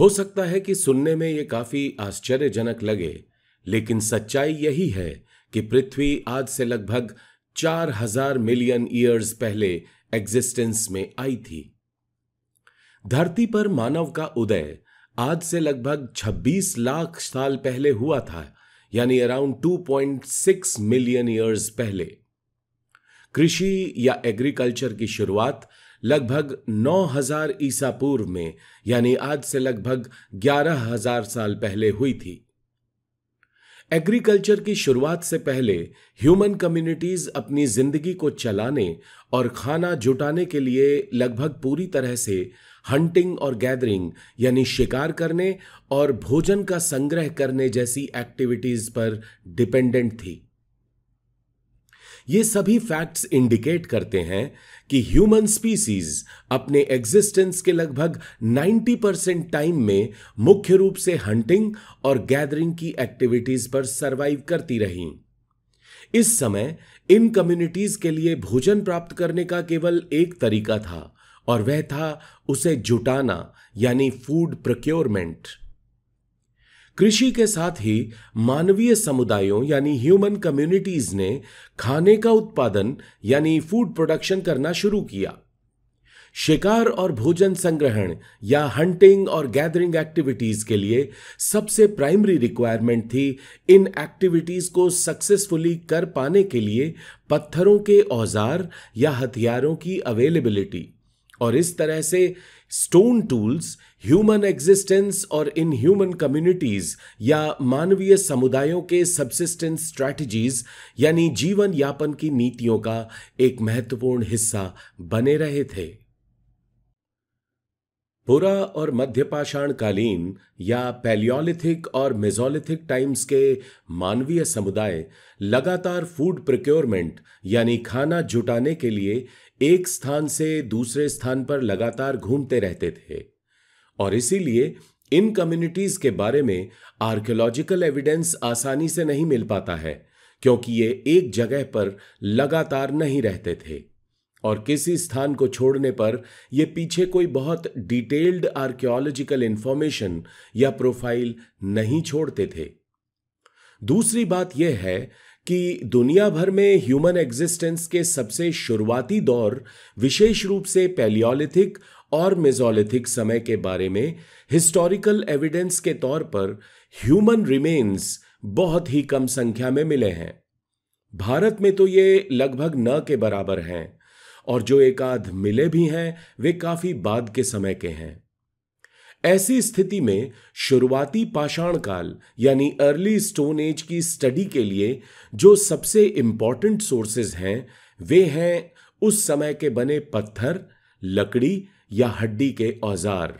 हो सकता है कि सुनने में यह काफी आश्चर्यजनक लगे लेकिन सच्चाई यही है कि पृथ्वी आज से लगभग चार हजार मिलियन ईयर्स पहले एग्जिस्टेंस में आई थी धरती पर मानव का उदय आज से लगभग 26 लाख साल पहले हुआ था यानी अराउंड 2.6 मिलियन ईयर्स पहले कृषि या एग्रीकल्चर की शुरुआत लगभग 9000 ईसा पूर्व में यानी आज से लगभग 11000 साल पहले हुई थी एग्रीकल्चर की शुरुआत से पहले ह्यूमन कम्युनिटीज अपनी जिंदगी को चलाने और खाना जुटाने के लिए लगभग पूरी तरह से हंटिंग और गैदरिंग यानी शिकार करने और भोजन का संग्रह करने जैसी एक्टिविटीज पर डिपेंडेंट थी ये सभी फैक्ट्स इंडिकेट करते हैं कि ह्यूमन स्पीसीज अपने एग्जिस्टेंस के लगभग 90 परसेंट टाइम में मुख्य रूप से हंटिंग और गैदरिंग की एक्टिविटीज पर सरवाइव करती रही इस समय इन कम्युनिटीज के लिए भोजन प्राप्त करने का केवल एक तरीका था और वह था उसे जुटाना यानी फूड प्रोक्योरमेंट कृषि के साथ ही मानवीय समुदायों यानी ह्यूमन कम्युनिटीज ने खाने का उत्पादन यानी फूड प्रोडक्शन करना शुरू किया शिकार और भोजन संग्रहण या हंटिंग और गैदरिंग एक्टिविटीज के लिए सबसे प्राइमरी रिक्वायरमेंट थी इन एक्टिविटीज को सक्सेसफुली कर पाने के लिए पत्थरों के औजार या हथियारों की अवेलेबिलिटी और इस तरह से स्टोन टूल्स ह्यूमन एग्जिस्टेंस और इन ह्यूमन कम्युनिटीज़ या मानवीय समुदायों के सबसिस्टेंस स्ट्रैटेजीज यानी जीवन यापन की नीतियों का एक महत्वपूर्ण हिस्सा बने रहे थे पुरा और मध्यपाषाणकालीन या पैलियोलिथिक और मेजोलिथिक टाइम्स के मानवीय समुदाय लगातार फूड प्रोक्योरमेंट यानी खाना जुटाने के लिए एक स्थान से दूसरे स्थान पर लगातार घूमते रहते थे और इसीलिए इन कम्युनिटीज के बारे में आर्कियोलॉजिकल एविडेंस आसानी से नहीं मिल पाता है क्योंकि ये एक जगह पर लगातार नहीं रहते थे और किसी स्थान को छोड़ने पर यह पीछे कोई बहुत डिटेल्ड आर्कियोलॉजिकल इंफॉर्मेशन या प्रोफाइल नहीं छोड़ते थे दूसरी बात यह है कि दुनिया भर में ह्यूमन एग्जिस्टेंस के सबसे शुरुआती दौर विशेष रूप से पैलियोलिथिक और मेजोलिथिक समय के बारे में हिस्टोरिकल एविडेंस के तौर पर ह्यूमन रिमेन्स बहुत ही कम संख्या में मिले हैं भारत में तो ये लगभग न के बराबर हैं और जो एक आध मिले भी हैं वे काफ़ी बाद के समय के हैं ऐसी स्थिति में शुरुआती पाषाण काल यानी अर्ली स्टोन एज की स्टडी के लिए जो सबसे इंपॉर्टेंट सोर्सेज हैं वे हैं उस समय के बने पत्थर लकड़ी या हड्डी के औजार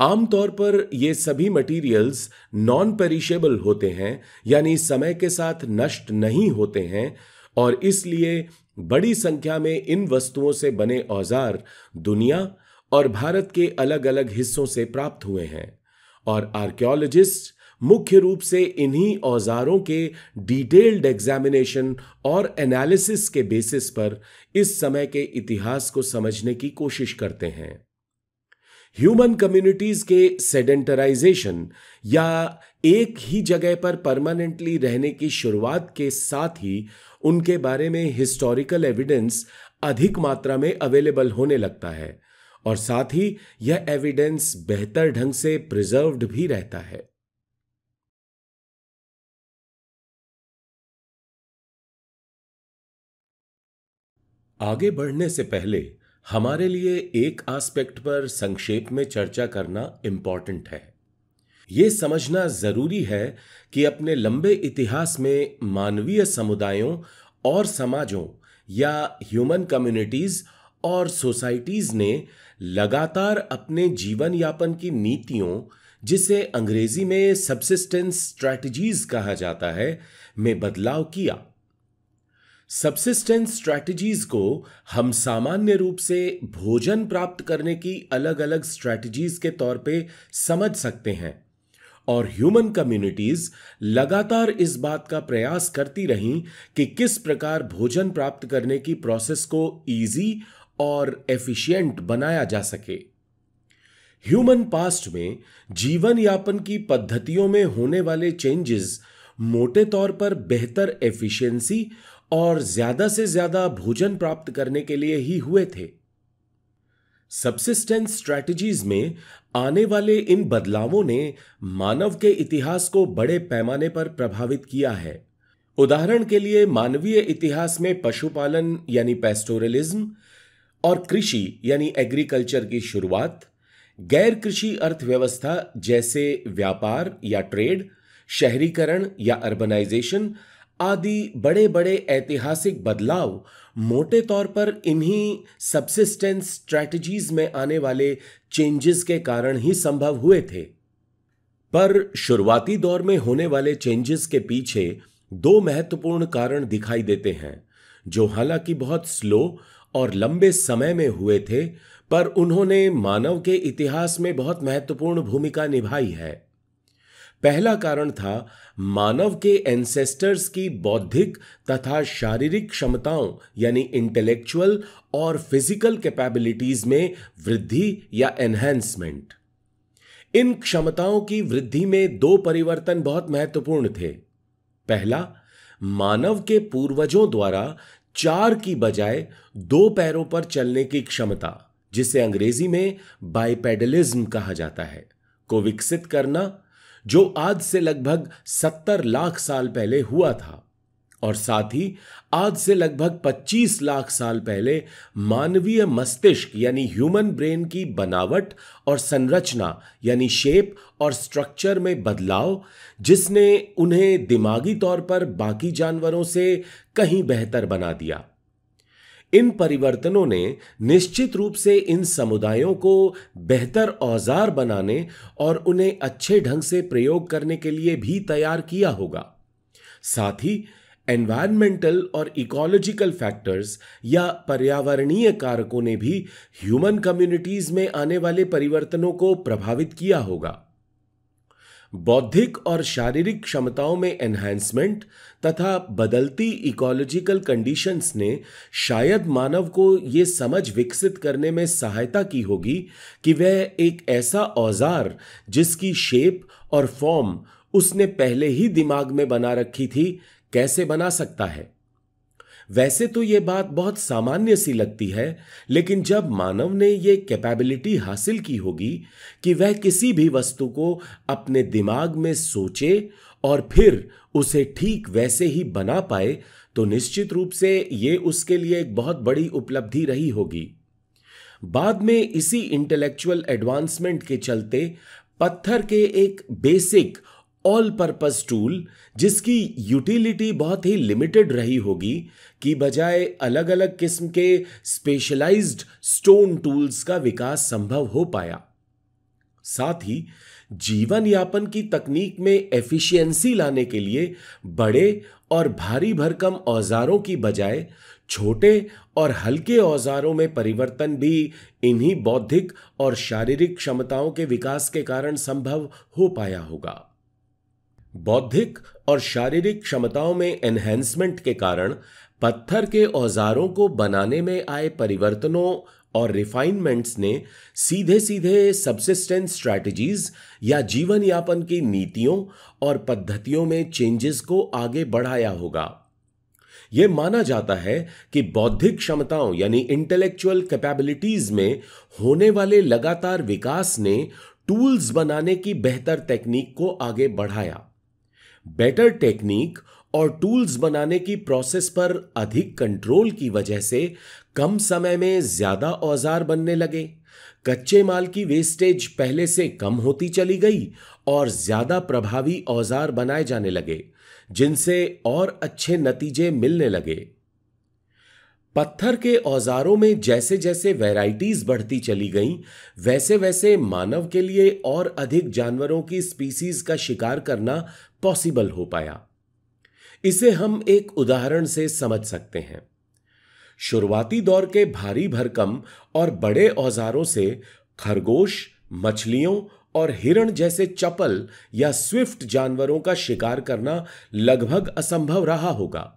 आमतौर पर ये सभी मटेरियल्स नॉन पेरिशेबल होते हैं यानी समय के साथ नष्ट नहीं होते हैं और इसलिए बड़ी संख्या में इन वस्तुओं से बने औजार दुनिया और भारत के अलग अलग हिस्सों से प्राप्त हुए हैं और आर्कियोलॉजिस्ट मुख्य रूप से इन्हीं औजारों के डिटेल्ड एग्जामिनेशन और एनालिसिस के बेसिस पर इस समय के इतिहास को समझने की कोशिश करते हैं ह्यूमन कम्युनिटीज के सेडेंटराइजेशन या एक ही जगह पर परमानेंटली रहने की शुरुआत के साथ ही उनके बारे में हिस्टोरिकल एविडेंस अधिक मात्रा में अवेलेबल होने लगता है और साथ ही यह एविडेंस बेहतर ढंग से प्रिजर्व्ड भी रहता है आगे बढ़ने से पहले हमारे लिए एक आस्पेक्ट पर संक्षेप में चर्चा करना इंपॉर्टेंट है ये समझना जरूरी है कि अपने लंबे इतिहास में मानवीय समुदायों और समाजों या ह्यूमन कम्युनिटीज और सोसाइटीज ने लगातार अपने जीवन यापन की नीतियों जिसे अंग्रेजी में सबसिस्टेंस स्ट्रैटेजीज कहा जाता है में बदलाव किया सबसिस्टेंस स्ट्रैटेजीज को हम सामान्य रूप से भोजन प्राप्त करने की अलग अलग स्ट्रैटेजीज के तौर पे समझ सकते हैं और ह्यूमन कम्युनिटीज लगातार इस बात का प्रयास करती रहीं कि किस प्रकार भोजन प्राप्त करने की प्रोसेस को इजी और एफिशिएंट बनाया जा सके ह्यूमन पास्ट में जीवन यापन की पद्धतियों में होने वाले चेंजेस मोटे तौर पर बेहतर एफिशिएंसी और ज्यादा से ज्यादा भोजन प्राप्त करने के लिए ही हुए थे सब्सिस्टेंस स्ट्रैटेजीज में आने वाले इन बदलावों ने मानव के इतिहास को बड़े पैमाने पर प्रभावित किया है उदाहरण के लिए मानवीय इतिहास में पशुपालन यानी पेस्टोरलिज्म और कृषि यानी एग्रीकल्चर की शुरुआत गैर कृषि अर्थव्यवस्था जैसे व्यापार या ट्रेड शहरीकरण या अर्बनाइजेशन आदि बड़े बड़े ऐतिहासिक बदलाव मोटे तौर पर इन्हीं सबसिस्टेंस स्ट्रैटेजीज में आने वाले चेंजेस के कारण ही संभव हुए थे पर शुरुआती दौर में होने वाले चेंजेस के पीछे दो महत्वपूर्ण कारण दिखाई देते हैं जो हालांकि बहुत स्लो और लंबे समय में हुए थे पर उन्होंने मानव के इतिहास में बहुत महत्वपूर्ण भूमिका निभाई है पहला कारण था मानव के एंसेस्टर्स की बौद्धिक तथा शारीरिक क्षमताओं यानी इंटेलेक्चुअल और फिजिकल कैपेबिलिटीज में वृद्धि या एनहेंसमेंट इन क्षमताओं की वृद्धि में दो परिवर्तन बहुत महत्वपूर्ण थे पहला मानव के पूर्वजों द्वारा चार की बजाय दो पैरों पर चलने की क्षमता जिसे अंग्रेजी में बाइपेडलिज्म कहा जाता है को विकसित करना जो आज से लगभग सत्तर लाख साल पहले हुआ था और साथ ही आज से लगभग 25 लाख साल पहले मानवीय मस्तिष्क यानी ह्यूमन ब्रेन की बनावट और संरचना यानी शेप और स्ट्रक्चर में बदलाव जिसने उन्हें दिमागी तौर पर बाकी जानवरों से कहीं बेहतर बना दिया इन परिवर्तनों ने निश्चित रूप से इन समुदायों को बेहतर औजार बनाने और उन्हें अच्छे ढंग से प्रयोग करने के लिए भी तैयार किया होगा साथ ही एनवायरमेंटल और इकोलॉजिकल फैक्टर्स या पर्यावरणीय कारकों ने भी ह्यूमन कम्युनिटीज़ में आने वाले परिवर्तनों को प्रभावित किया होगा बौद्धिक और शारीरिक क्षमताओं में एनहैंसमेंट तथा बदलती इकोलॉजिकल कंडीशंस ने शायद मानव को ये समझ विकसित करने में सहायता की होगी कि वह एक ऐसा औजार जिसकी शेप और फॉर्म उसने पहले ही दिमाग में बना रखी थी कैसे बना सकता है वैसे तो ये बात बहुत सामान्य सी लगती है लेकिन जब मानव ने ये कैपेबिलिटी हासिल की होगी कि वह किसी भी वस्तु को अपने दिमाग में सोचे और फिर उसे ठीक वैसे ही बना पाए तो निश्चित रूप से ये उसके लिए एक बहुत बड़ी उपलब्धि रही होगी बाद में इसी इंटेलेक्चुअल एडवांसमेंट के चलते पत्थर के एक बेसिक ऑल पर्पज टूल जिसकी यूटिलिटी बहुत ही लिमिटेड रही होगी कि बजाय अलग अलग किस्म के स्पेशलाइज्ड स्टोन टूल्स का विकास संभव हो पाया साथ ही जीवन यापन की तकनीक में एफिशिएंसी लाने के लिए बड़े और भारी भरकम औजारों की बजाय छोटे और हल्के औजारों में परिवर्तन भी इन्हीं बौद्धिक और शारीरिक क्षमताओं के विकास के कारण संभव हो पाया होगा बौद्धिक और शारीरिक क्षमताओं में एनहेंसमेंट के कारण पत्थर के औजारों को बनाने में आए परिवर्तनों और रिफाइनमेंट्स ने सीधे सीधे सब्सिस्टेंस स्ट्रैटेजीज या जीवन यापन की नीतियों और पद्धतियों में चेंजेस को आगे बढ़ाया होगा यह माना जाता है कि बौद्धिक क्षमताओं यानी इंटेलेक्चुअल कैपेबिलिटीज में होने वाले लगातार विकास ने टूल्स बनाने की बेहतर तकनीक को आगे बढ़ाया बेटर टेक्निक और टूल्स बनाने की प्रोसेस पर अधिक कंट्रोल की वजह से कम समय में ज़्यादा औजार बनने लगे कच्चे माल की वेस्टेज पहले से कम होती चली गई और ज़्यादा प्रभावी औजार बनाए जाने लगे जिनसे और अच्छे नतीजे मिलने लगे पत्थर के औजारों में जैसे जैसे वैरायटीज बढ़ती चली गईं वैसे वैसे मानव के लिए और अधिक जानवरों की स्पीसीज का शिकार करना पॉसिबल हो पाया इसे हम एक उदाहरण से समझ सकते हैं शुरुआती दौर के भारी भरकम और बड़े औजारों से खरगोश मछलियों और हिरण जैसे चपल या स्विफ्ट जानवरों का शिकार करना लगभग असंभव रहा होगा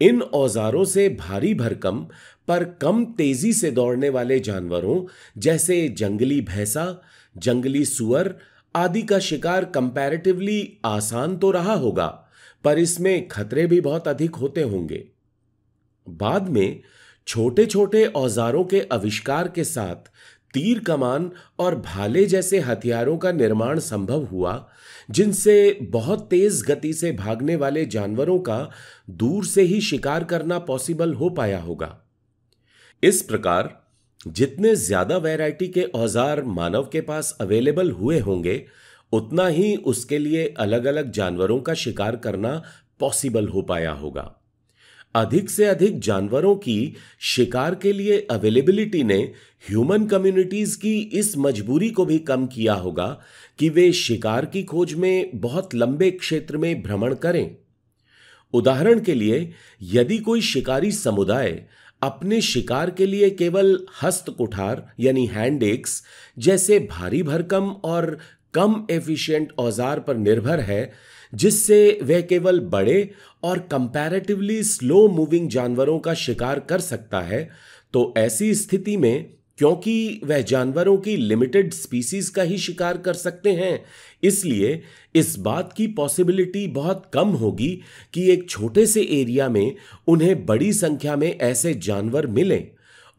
इन औजारों से भारी भरकम पर कम तेजी से दौड़ने वाले जानवरों जैसे जंगली भैंसा जंगली सुअर आदि का शिकार कंपैरेटिवली आसान तो रहा होगा पर इसमें खतरे भी बहुत अधिक होते होंगे बाद में छोटे छोटे औजारों के आविष्कार के साथ तीर कमान और भाले जैसे हथियारों का निर्माण संभव हुआ जिनसे बहुत तेज़ गति से भागने वाले जानवरों का दूर से ही शिकार करना पॉसिबल हो पाया होगा इस प्रकार जितने ज़्यादा वैरायटी के औजार मानव के पास अवेलेबल हुए होंगे उतना ही उसके लिए अलग अलग जानवरों का शिकार करना पॉसिबल हो पाया होगा अधिक से अधिक जानवरों की शिकार के लिए अवेलेबिलिटी ने ह्यूमन कम्युनिटीज़ की इस मजबूरी को भी कम किया होगा कि वे शिकार की खोज में बहुत लंबे क्षेत्र में भ्रमण करें उदाहरण के लिए यदि कोई शिकारी समुदाय अपने शिकार के लिए केवल हस्त कुठार यानी हैंड एक्स जैसे भारी भरकम और कम एफिशिएंट औजार पर निर्भर है जिससे वह केवल बड़े और कंपैरेटिवली स्लो मूविंग जानवरों का शिकार कर सकता है तो ऐसी स्थिति में क्योंकि वह जानवरों की लिमिटेड स्पीसीज का ही शिकार कर सकते हैं इसलिए इस बात की पॉसिबिलिटी बहुत कम होगी कि एक छोटे से एरिया में उन्हें बड़ी संख्या में ऐसे जानवर मिले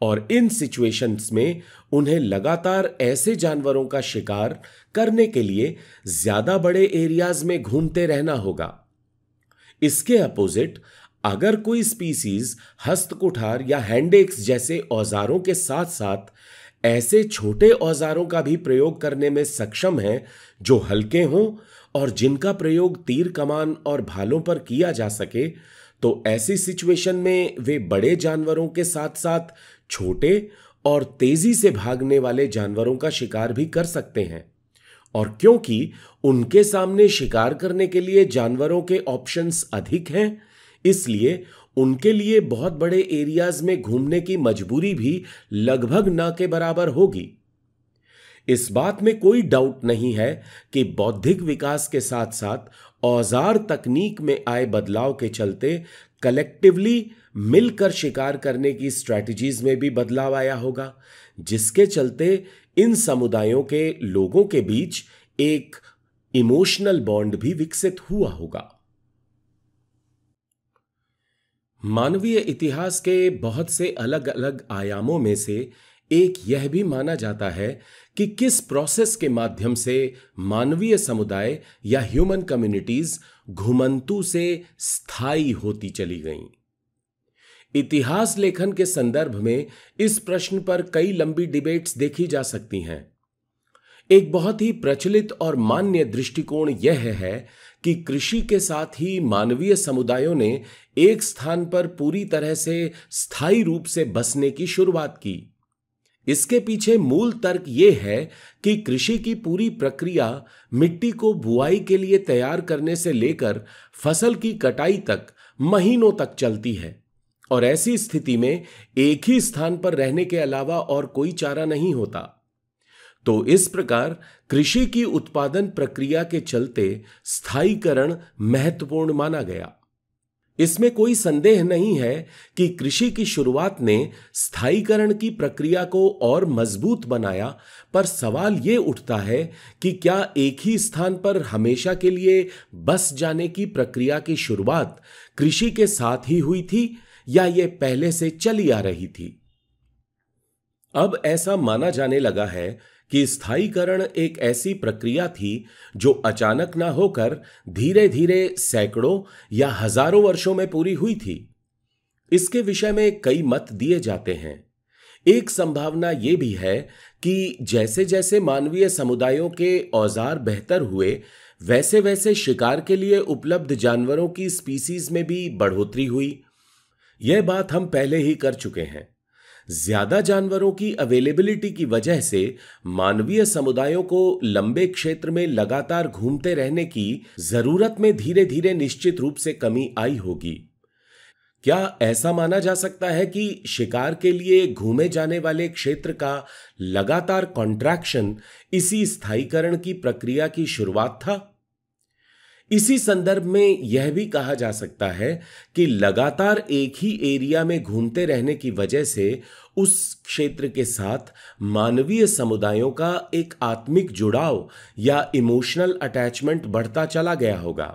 और इन सिचुएशंस में उन्हें लगातार ऐसे जानवरों का शिकार करने के लिए ज़्यादा बड़े एरियाज़ में घूमते रहना होगा इसके अपोजिट अगर कोई स्पीसीज हस्त या हैंडेक्स जैसे औजारों के साथ साथ ऐसे छोटे औजारों का भी प्रयोग करने में सक्षम है जो हल्के हों और जिनका प्रयोग तीर कमान और भालों पर किया जा सके तो ऐसी सिचुएशन में वे बड़े जानवरों के साथ साथ छोटे और तेजी से भागने वाले जानवरों का शिकार भी कर सकते हैं और क्योंकि उनके सामने शिकार करने के लिए जानवरों के ऑप्शंस अधिक हैं इसलिए उनके लिए बहुत बड़े एरियाज में घूमने की मजबूरी भी लगभग न के बराबर होगी इस बात में कोई डाउट नहीं है कि बौद्धिक विकास के साथ साथ औजार तकनीक में आए बदलाव के चलते कलेक्टिवली मिलकर शिकार करने की स्ट्रैटेजीज में भी बदलाव आया होगा जिसके चलते इन समुदायों के लोगों के बीच एक इमोशनल बॉन्ड भी विकसित हुआ होगा मानवीय इतिहास के बहुत से अलग अलग आयामों में से एक यह भी माना जाता है कि किस प्रोसेस के माध्यम से मानवीय समुदाय या ह्यूमन कम्युनिटीज घुमंतु से स्थायी होती चली गईं। इतिहास लेखन के संदर्भ में इस प्रश्न पर कई लंबी डिबेट्स देखी जा सकती हैं एक बहुत ही प्रचलित और मान्य दृष्टिकोण यह है कि कृषि के साथ ही मानवीय समुदायों ने एक स्थान पर पूरी तरह से स्थायी रूप से बसने की शुरुआत की इसके पीछे मूल तर्क यह है कि कृषि की पूरी प्रक्रिया मिट्टी को बुआई के लिए तैयार करने से लेकर फसल की कटाई तक महीनों तक चलती है और ऐसी स्थिति में एक ही स्थान पर रहने के अलावा और कोई चारा नहीं होता तो इस प्रकार कृषि की उत्पादन प्रक्रिया के चलते स्थायीकरण महत्वपूर्ण माना गया इसमें कोई संदेह नहीं है कि कृषि की शुरुआत ने स्थायीकरण की प्रक्रिया को और मजबूत बनाया पर सवाल ये उठता है कि क्या एक ही स्थान पर हमेशा के लिए बस जाने की प्रक्रिया की शुरुआत कृषि के साथ ही हुई थी या ये पहले से चली आ रही थी अब ऐसा माना जाने लगा है कि स्थायीकरण एक ऐसी प्रक्रिया थी जो अचानक ना होकर धीरे धीरे सैकड़ों या हजारों वर्षों में पूरी हुई थी इसके विषय में कई मत दिए जाते हैं एक संभावना यह भी है कि जैसे जैसे मानवीय समुदायों के औजार बेहतर हुए वैसे वैसे शिकार के लिए उपलब्ध जानवरों की स्पीसीज में भी बढ़ोतरी हुई यह बात हम पहले ही कर चुके हैं ज्यादा जानवरों की अवेलेबिलिटी की वजह से मानवीय समुदायों को लंबे क्षेत्र में लगातार घूमते रहने की जरूरत में धीरे धीरे निश्चित रूप से कमी आई होगी क्या ऐसा माना जा सकता है कि शिकार के लिए घूमे जाने वाले क्षेत्र का लगातार कॉन्ट्रैक्शन इसी स्थायीकरण की प्रक्रिया की शुरुआत था इसी संदर्भ में यह भी कहा जा सकता है कि लगातार एक ही एरिया में घूमते रहने की वजह से उस क्षेत्र के साथ मानवीय समुदायों का एक आत्मिक जुड़ाव या इमोशनल अटैचमेंट बढ़ता चला गया होगा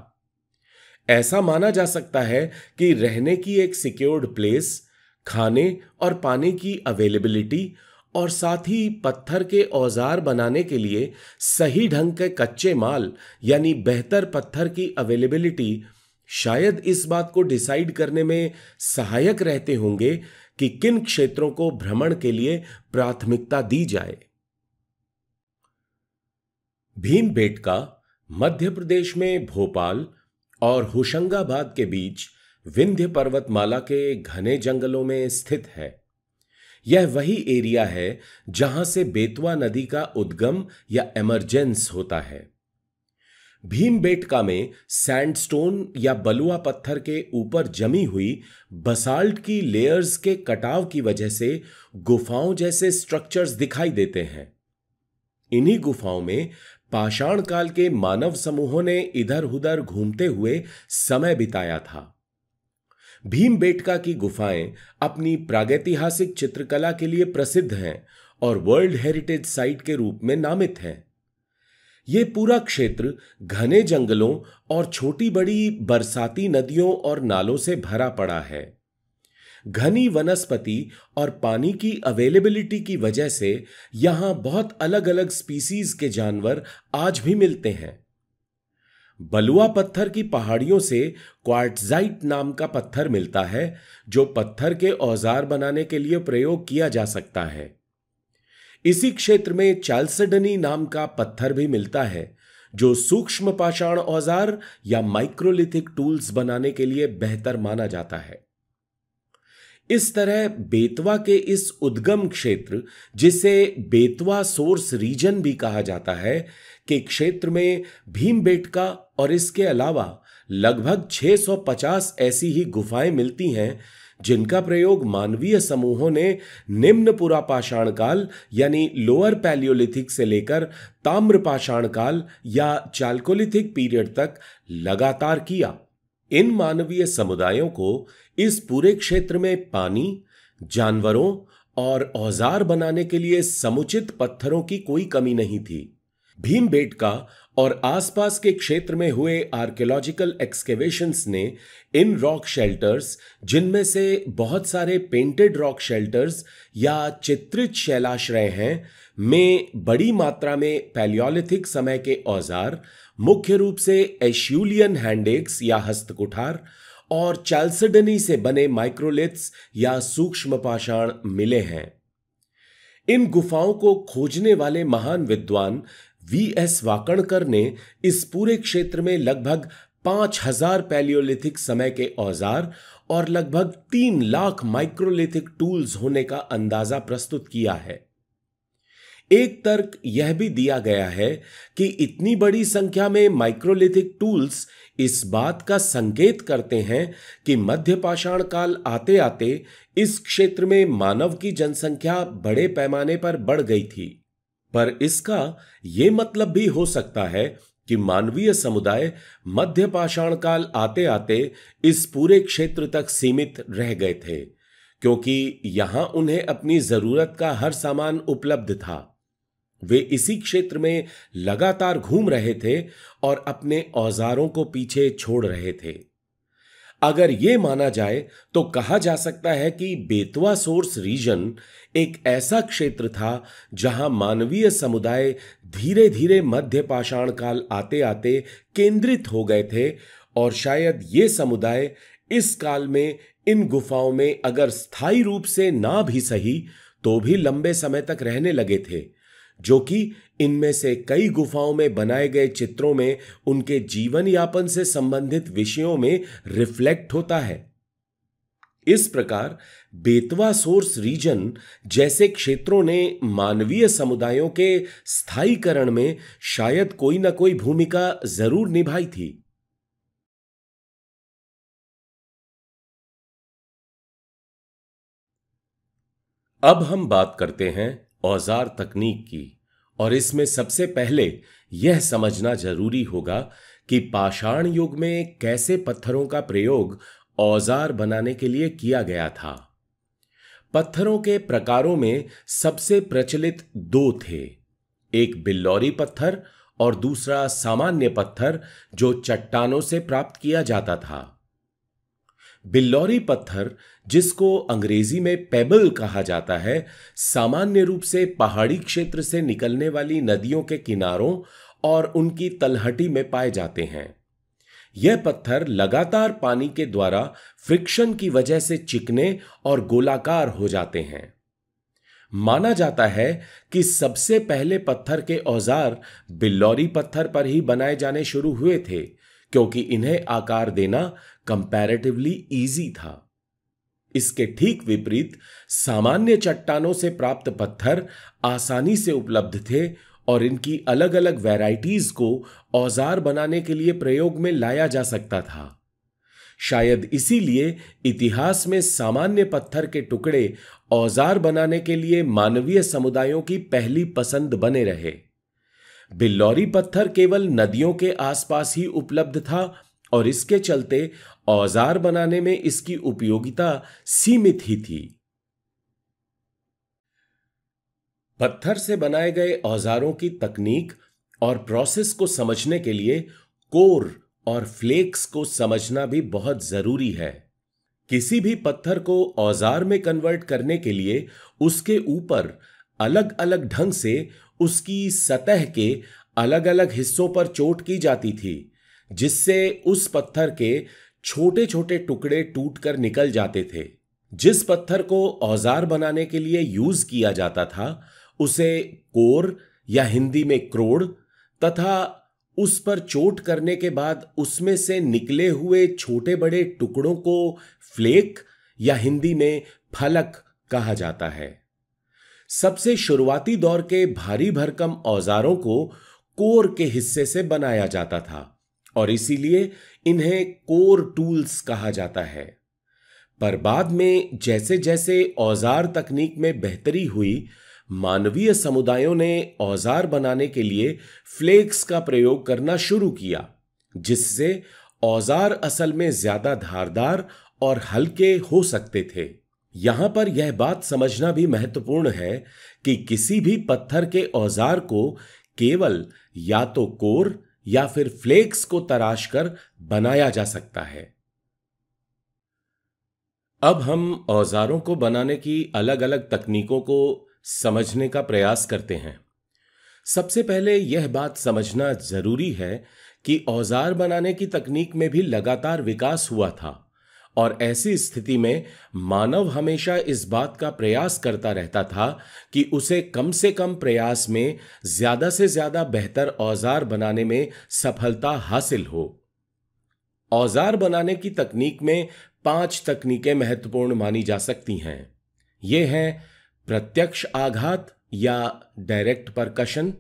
ऐसा माना जा सकता है कि रहने की एक सिक्योर्ड प्लेस खाने और पानी की अवेलेबिलिटी और साथ ही पत्थर के औजार बनाने के लिए सही ढंग के कच्चे माल यानी बेहतर पत्थर की अवेलेबिलिटी शायद इस बात को डिसाइड करने में सहायक रहते होंगे कि किन क्षेत्रों को भ्रमण के लिए प्राथमिकता दी जाए भीम बेटका मध्य प्रदेश में भोपाल और होशंगाबाद के बीच विंध्य पर्वतमाला के घने जंगलों में स्थित है यह वही एरिया है जहां से बेतवा नदी का उद्गम या एमरजेंस होता है भीमबेटका में सैंडस्टोन या बलुआ पत्थर के ऊपर जमी हुई बसाल्ट की लेयर्स के कटाव की वजह से गुफाओं जैसे स्ट्रक्चर्स दिखाई देते हैं इन्हीं गुफाओं में पाषाण काल के मानव समूहों ने इधर उधर घूमते हुए समय बिताया था भीमबेटका की गुफाएं अपनी प्रागैतिहासिक चित्रकला के लिए प्रसिद्ध हैं और वर्ल्ड हेरिटेज साइट के रूप में नामित हैं ये पूरा क्षेत्र घने जंगलों और छोटी बड़ी बरसाती नदियों और नालों से भरा पड़ा है घनी वनस्पति और पानी की अवेलेबिलिटी की वजह से यहां बहुत अलग अलग स्पीसीज के जानवर आज भी मिलते हैं बलुआ पत्थर की पहाड़ियों से क्वार्टजाइट नाम का पत्थर मिलता है जो पत्थर के औजार बनाने के लिए प्रयोग किया जा सकता है इसी क्षेत्र में चाल्सडनी नाम का पत्थर भी मिलता है जो सूक्ष्म पाषाण औजार या माइक्रोलिथिक टूल्स बनाने के लिए बेहतर माना जाता है इस तरह बेतवा के इस उद्गम क्षेत्र जिसे बेतवा सोर्स रीजन भी कहा जाता है के क्षेत्र में भीमबेटका और इसके अलावा लगभग 650 ऐसी ही गुफाएं मिलती हैं जिनका प्रयोग मानवीय समूहों ने निम्न पुरापाषाण काल यानी लोअर पैलियोलिथिक से लेकर ताम्र पाषाण काल या चाल्कोलिथिक पीरियड तक लगातार किया इन मानवीय समुदायों को इस पूरे क्षेत्र में पानी जानवरों और औजार बनाने के लिए समुचित पत्थरों की कोई कमी नहीं थी का और आसपास के क्षेत्र में हुए आर्कियोलॉजिकल एक्सकेवेशंस ने इन रॉक शेल्टर्स जिनमें से बहुत सारे पेंटेड रॉक शेल्टर्स या चित्रित शैलाश्रय हैं में बड़ी मात्रा में पैलियोलिथिक समय के औजार मुख्य रूप से एश्यूलियन हैंडेक्स या हस्तकुठार और चैल्सडनी से बने माइक्रोलिथ्स या सूक्ष्म पाषाण मिले हैं इन गुफाओं को खोजने वाले महान विद्वान वी एस वाकणकर ने इस पूरे क्षेत्र में लगभग पांच हजार पैलियोलिथिक समय के औजार और लगभग तीन लाख माइक्रोलिथिक टूल्स होने का अंदाजा प्रस्तुत किया है एक तर्क यह भी दिया गया है कि इतनी बड़ी संख्या में माइक्रोलिथिक टूल्स इस बात का संकेत करते हैं कि मध्य पाषाण काल आते आते इस क्षेत्र में मानव की जनसंख्या बड़े पैमाने पर बढ़ गई थी पर इसका ये मतलब भी हो सकता है कि मानवीय समुदाय मध्य पाषाण काल आते आते इस पूरे क्षेत्र तक सीमित रह गए थे क्योंकि यहां उन्हें अपनी ज़रूरत का हर सामान उपलब्ध था वे इसी क्षेत्र में लगातार घूम रहे थे और अपने औजारों को पीछे छोड़ रहे थे अगर ये माना जाए तो कहा जा सकता है कि बेतवा सोर्स रीजन एक ऐसा क्षेत्र था जहां मानवीय समुदाय धीरे धीरे मध्य पाषाण काल आते आते केंद्रित हो गए थे और शायद ये समुदाय इस काल में इन गुफाओं में अगर स्थायी रूप से ना भी सही तो भी लंबे समय तक रहने लगे थे जो कि इनमें से कई गुफाओं में बनाए गए चित्रों में उनके जीवन यापन से संबंधित विषयों में रिफ्लेक्ट होता है इस प्रकार बेतवा सोर्स रीजन जैसे क्षेत्रों ने मानवीय समुदायों के स्थायीकरण में शायद कोई ना कोई भूमिका जरूर निभाई थी अब हम बात करते हैं औजार तकनीक की और इसमें सबसे पहले यह समझना जरूरी होगा कि पाषाण युग में कैसे पत्थरों का प्रयोग औजार बनाने के लिए किया गया था पत्थरों के प्रकारों में सबसे प्रचलित दो थे एक बिल्लौरी पत्थर और दूसरा सामान्य पत्थर जो चट्टानों से प्राप्त किया जाता था बिल्लौरी पत्थर जिसको अंग्रेजी में पेबल कहा जाता है सामान्य रूप से पहाड़ी क्षेत्र से निकलने वाली नदियों के किनारों और उनकी तलहटी में पाए जाते हैं यह पत्थर लगातार पानी के द्वारा फ्रिक्शन की वजह से चिकने और गोलाकार हो जाते हैं माना जाता है कि सबसे पहले पत्थर के औजार बिल्लौरी पत्थर पर ही बनाए जाने शुरू हुए थे क्योंकि इन्हें आकार देना कंपैरेटिवली इजी था इसके ठीक विपरीत सामान्य चट्टानों से प्राप्त पत्थर आसानी से उपलब्ध थे और इनकी अलग अलग वैरायटीज को औजार बनाने के लिए प्रयोग में लाया जा सकता था शायद इसीलिए इतिहास में सामान्य पत्थर के टुकड़े औजार बनाने के लिए मानवीय समुदायों की पहली पसंद बने रहे बिल्लौरी पत्थर केवल नदियों के आसपास ही उपलब्ध था और इसके चलते औजार बनाने में इसकी उपयोगिता सीमित ही थी पत्थर से बनाए गए औजारों की तकनीक और प्रोसेस को समझने के लिए कोर और फ्लेक्स को समझना भी बहुत जरूरी है किसी भी पत्थर को औजार में कन्वर्ट करने के लिए उसके ऊपर अलग अलग ढंग से उसकी सतह के अलग अलग हिस्सों पर चोट की जाती थी जिससे उस पत्थर के छोटे छोटे टुकड़े टूटकर निकल जाते थे जिस पत्थर को औजार बनाने के लिए यूज किया जाता था उसे कोर या हिंदी में क्रोड़ तथा उस पर चोट करने के बाद उसमें से निकले हुए छोटे बड़े टुकड़ों को फ्लेक या हिंदी में फलक कहा जाता है सबसे शुरुआती दौर के भारी भरकम औजारों को कोर के हिस्से से बनाया जाता था और इसीलिए इन्हें कोर टूल्स कहा जाता है पर बाद में जैसे जैसे औजार तकनीक में बेहतरी हुई मानवीय समुदायों ने औजार बनाने के लिए फ्लेक्स का प्रयोग करना शुरू किया जिससे औजार असल में ज्यादा धारदार और हल्के हो सकते थे यहां पर यह बात समझना भी महत्वपूर्ण है कि किसी भी पत्थर के औजार को केवल या तो कोर या फिर फ्लेक्स को तराश कर बनाया जा सकता है अब हम औजारों को बनाने की अलग अलग तकनीकों को समझने का प्रयास करते हैं सबसे पहले यह बात समझना जरूरी है कि औजार बनाने की तकनीक में भी लगातार विकास हुआ था और ऐसी स्थिति में मानव हमेशा इस बात का प्रयास करता रहता था कि उसे कम से कम प्रयास में ज्यादा से ज्यादा बेहतर औजार बनाने में सफलता हासिल हो औजार बनाने की तकनीक में पांच तकनीकें महत्वपूर्ण मानी जा सकती हैं ये हैं प्रत्यक्ष आघात या डायरेक्ट परकशन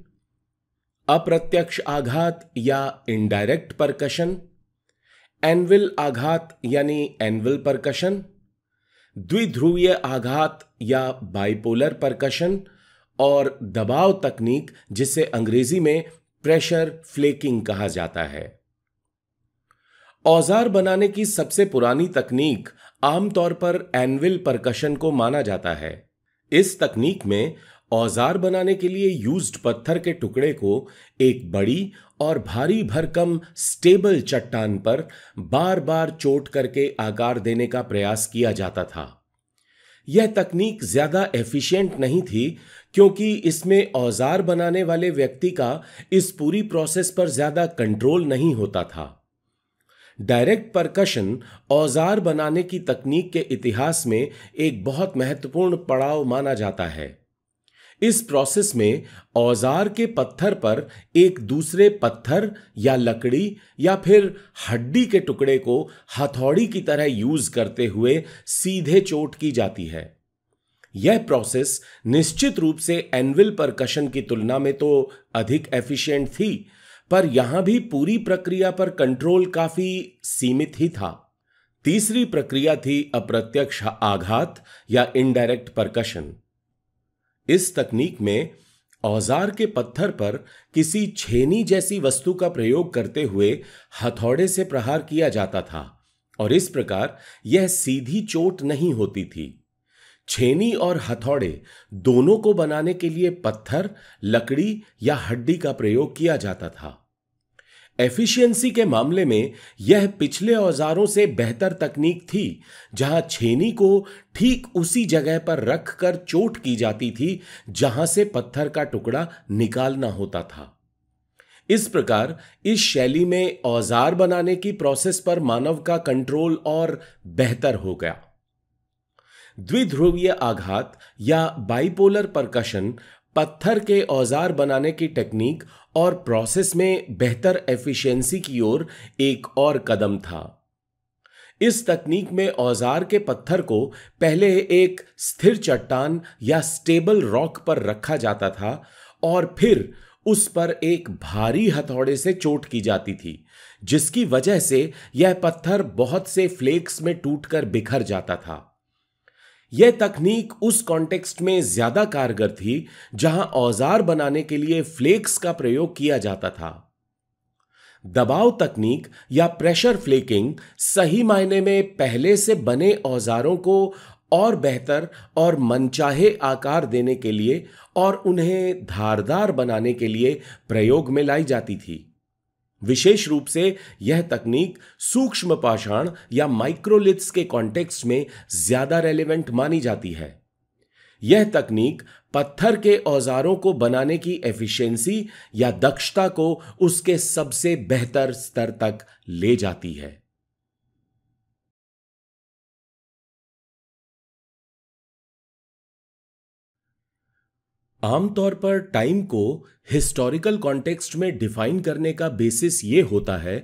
अप्रत्यक्ष आघात या इनडायरेक्ट परकशन एनविल आघात यानी एनविल परकशन द्विध्रुवीय आघात या बाइपोलर परकशन और दबाव तकनीक जिसे अंग्रेजी में प्रेशर फ्लेकिंग कहा जाता है औजार बनाने की सबसे पुरानी तकनीक आमतौर पर एनविल परकशन को माना जाता है इस तकनीक में औजार बनाने के लिए यूज्ड पत्थर के टुकड़े को एक बड़ी और भारी भरकम स्टेबल चट्टान पर बार बार चोट करके आकार देने का प्रयास किया जाता था यह तकनीक ज़्यादा एफिशिएंट नहीं थी क्योंकि इसमें औजार बनाने वाले व्यक्ति का इस पूरी प्रोसेस पर ज़्यादा कंट्रोल नहीं होता था डायरेक्ट परकशन औजार बनाने की तकनीक के इतिहास में एक बहुत महत्वपूर्ण पड़ाव माना जाता है इस प्रोसेस में औजार के पत्थर पर एक दूसरे पत्थर या लकड़ी या फिर हड्डी के टुकड़े को हथौड़ी की तरह यूज करते हुए सीधे चोट की जाती है यह प्रोसेस निश्चित रूप से एनविल परकशन की तुलना में तो अधिक एफिशिएंट थी पर यहां भी पूरी प्रक्रिया पर कंट्रोल काफी सीमित ही था तीसरी प्रक्रिया थी अप्रत्यक्ष आघात या इनडायरेक्ट परकशन इस तकनीक में औजार के पत्थर पर किसी छेनी जैसी वस्तु का प्रयोग करते हुए हथौड़े से प्रहार किया जाता था और इस प्रकार यह सीधी चोट नहीं होती थी छेनी और हथौड़े दोनों को बनाने के लिए पत्थर लकड़ी या हड्डी का प्रयोग किया जाता था एफिशिएंसी के मामले में यह पिछले औजारों से बेहतर तकनीक थी जहां छेनी को ठीक उसी जगह पर रखकर चोट की जाती थी जहां से पत्थर का टुकड़ा निकालना होता था इस प्रकार इस शैली में औजार बनाने की प्रोसेस पर मानव का कंट्रोल और बेहतर हो गया द्विध्रुवीय आघात या बाइपोलर परकशन पत्थर के औजार बनाने की टेक्निक और प्रोसेस में बेहतर एफिशिएंसी की ओर एक और कदम था इस तकनीक में औजार के पत्थर को पहले एक स्थिर चट्टान या स्टेबल रॉक पर रखा जाता था और फिर उस पर एक भारी हथौड़े से चोट की जाती थी जिसकी वजह से यह पत्थर बहुत से फ्लेक्स में टूटकर बिखर जाता था यह तकनीक उस कॉन्टेक्स्ट में ज़्यादा कारगर थी जहां औजार बनाने के लिए फ्लेक्स का प्रयोग किया जाता था दबाव तकनीक या प्रेशर फ्लेकिंग सही मायने में पहले से बने औजारों को और बेहतर और मनचाहे आकार देने के लिए और उन्हें धारदार बनाने के लिए प्रयोग में लाई जाती थी विशेष रूप से यह तकनीक सूक्ष्म पाषाण या माइक्रोलिथ्स के कॉन्टेक्स्ट में ज्यादा रेलेवेंट मानी जाती है यह तकनीक पत्थर के औजारों को बनाने की एफिशिएंसी या दक्षता को उसके सबसे बेहतर स्तर तक ले जाती है आमतौर पर टाइम को हिस्टोरिकल कॉन्टेक्स्ट में डिफाइन करने का बेसिस ये होता है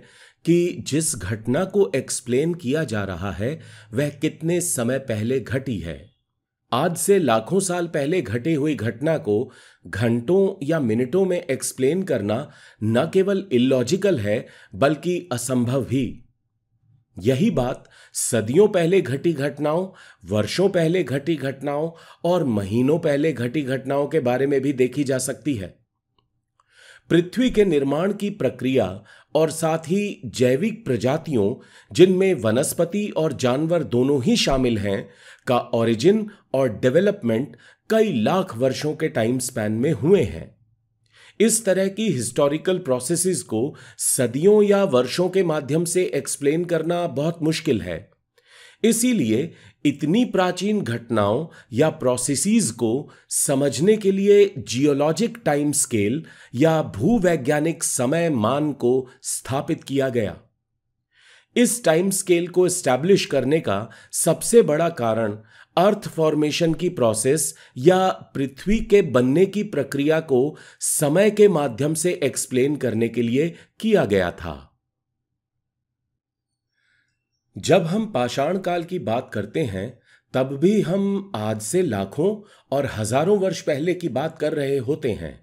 कि जिस घटना को एक्सप्लेन किया जा रहा है वह कितने समय पहले घटी है आज से लाखों साल पहले घटे हुई घटना को घंटों या मिनटों में एक्सप्लेन करना न केवल इलॉजिकल है बल्कि असंभव भी यही बात सदियों पहले घटी घटनाओं वर्षों पहले घटी घटनाओं और महीनों पहले घटी घटनाओं के बारे में भी देखी जा सकती है पृथ्वी के निर्माण की प्रक्रिया और साथ ही जैविक प्रजातियों जिनमें वनस्पति और जानवर दोनों ही शामिल हैं का ओरिजिन और डेवलपमेंट कई लाख वर्षों के टाइम स्पैन में हुए हैं इस तरह की हिस्टोरिकल प्रोसेसेस को सदियों या वर्षों के माध्यम से एक्सप्लेन करना बहुत मुश्किल है इसीलिए इतनी प्राचीन घटनाओं या प्रोसेसेस को समझने के लिए जियोलॉजिक टाइम स्केल या भूवैज्ञानिक समय मान को स्थापित किया गया इस टाइम स्केल को स्टैब्लिश करने का सबसे बड़ा कारण अर्थ फॉर्मेशन की प्रोसेस या पृथ्वी के बनने की प्रक्रिया को समय के माध्यम से एक्सप्लेन करने के लिए किया गया था जब हम पाषाण काल की बात करते हैं तब भी हम आज से लाखों और हजारों वर्ष पहले की बात कर रहे होते हैं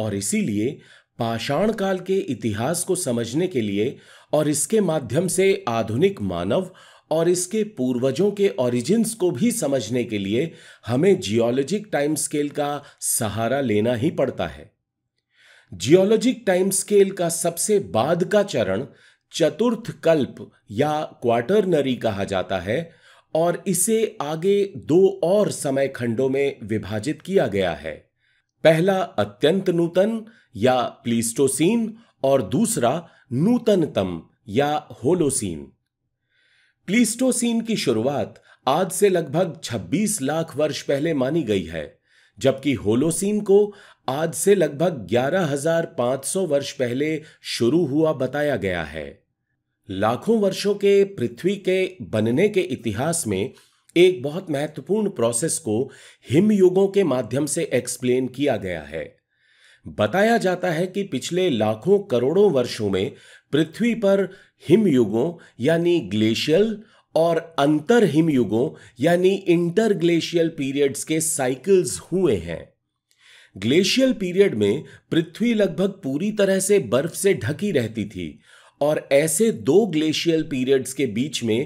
और इसीलिए पाषाण काल के इतिहास को समझने के लिए और इसके माध्यम से आधुनिक मानव और इसके पूर्वजों के ओरिजिन्स को भी समझने के लिए हमें जियोलॉजिक टाइम स्केल का सहारा लेना ही पड़ता है जियोलॉजिक टाइम स्केल का सबसे बाद का चरण चतुर्थ कल्प या क्वार्टरनरी कहा जाता है और इसे आगे दो और समय खंडों में विभाजित किया गया है पहला अत्यंत नूतन या प्लीस्टोसीन और दूसरा नूतनतम या होलोसीन प्लीस्टोसीन की शुरुआत आज से लगभग 26 लाख वर्ष पहले मानी गई है जबकि होलोसीन को आज से लगभग 11,500 वर्ष पहले शुरू हुआ बताया गया है लाखों वर्षों के पृथ्वी के बनने के इतिहास में एक बहुत महत्वपूर्ण प्रोसेस को हिमयुगों के माध्यम से एक्सप्लेन किया गया है बताया जाता है कि पिछले लाखों करोड़ों वर्षों में पृथ्वी पर हिमयुगों यानी ग्लेशियल और अंतर हिमयुगों यानी इंटर ग्लेशियल पीरियड्स के साइकिल्स हुए हैं ग्लेशियल पीरियड में पृथ्वी लगभग पूरी तरह से बर्फ से ढकी रहती थी और ऐसे दो ग्लेशियल पीरियड्स के बीच में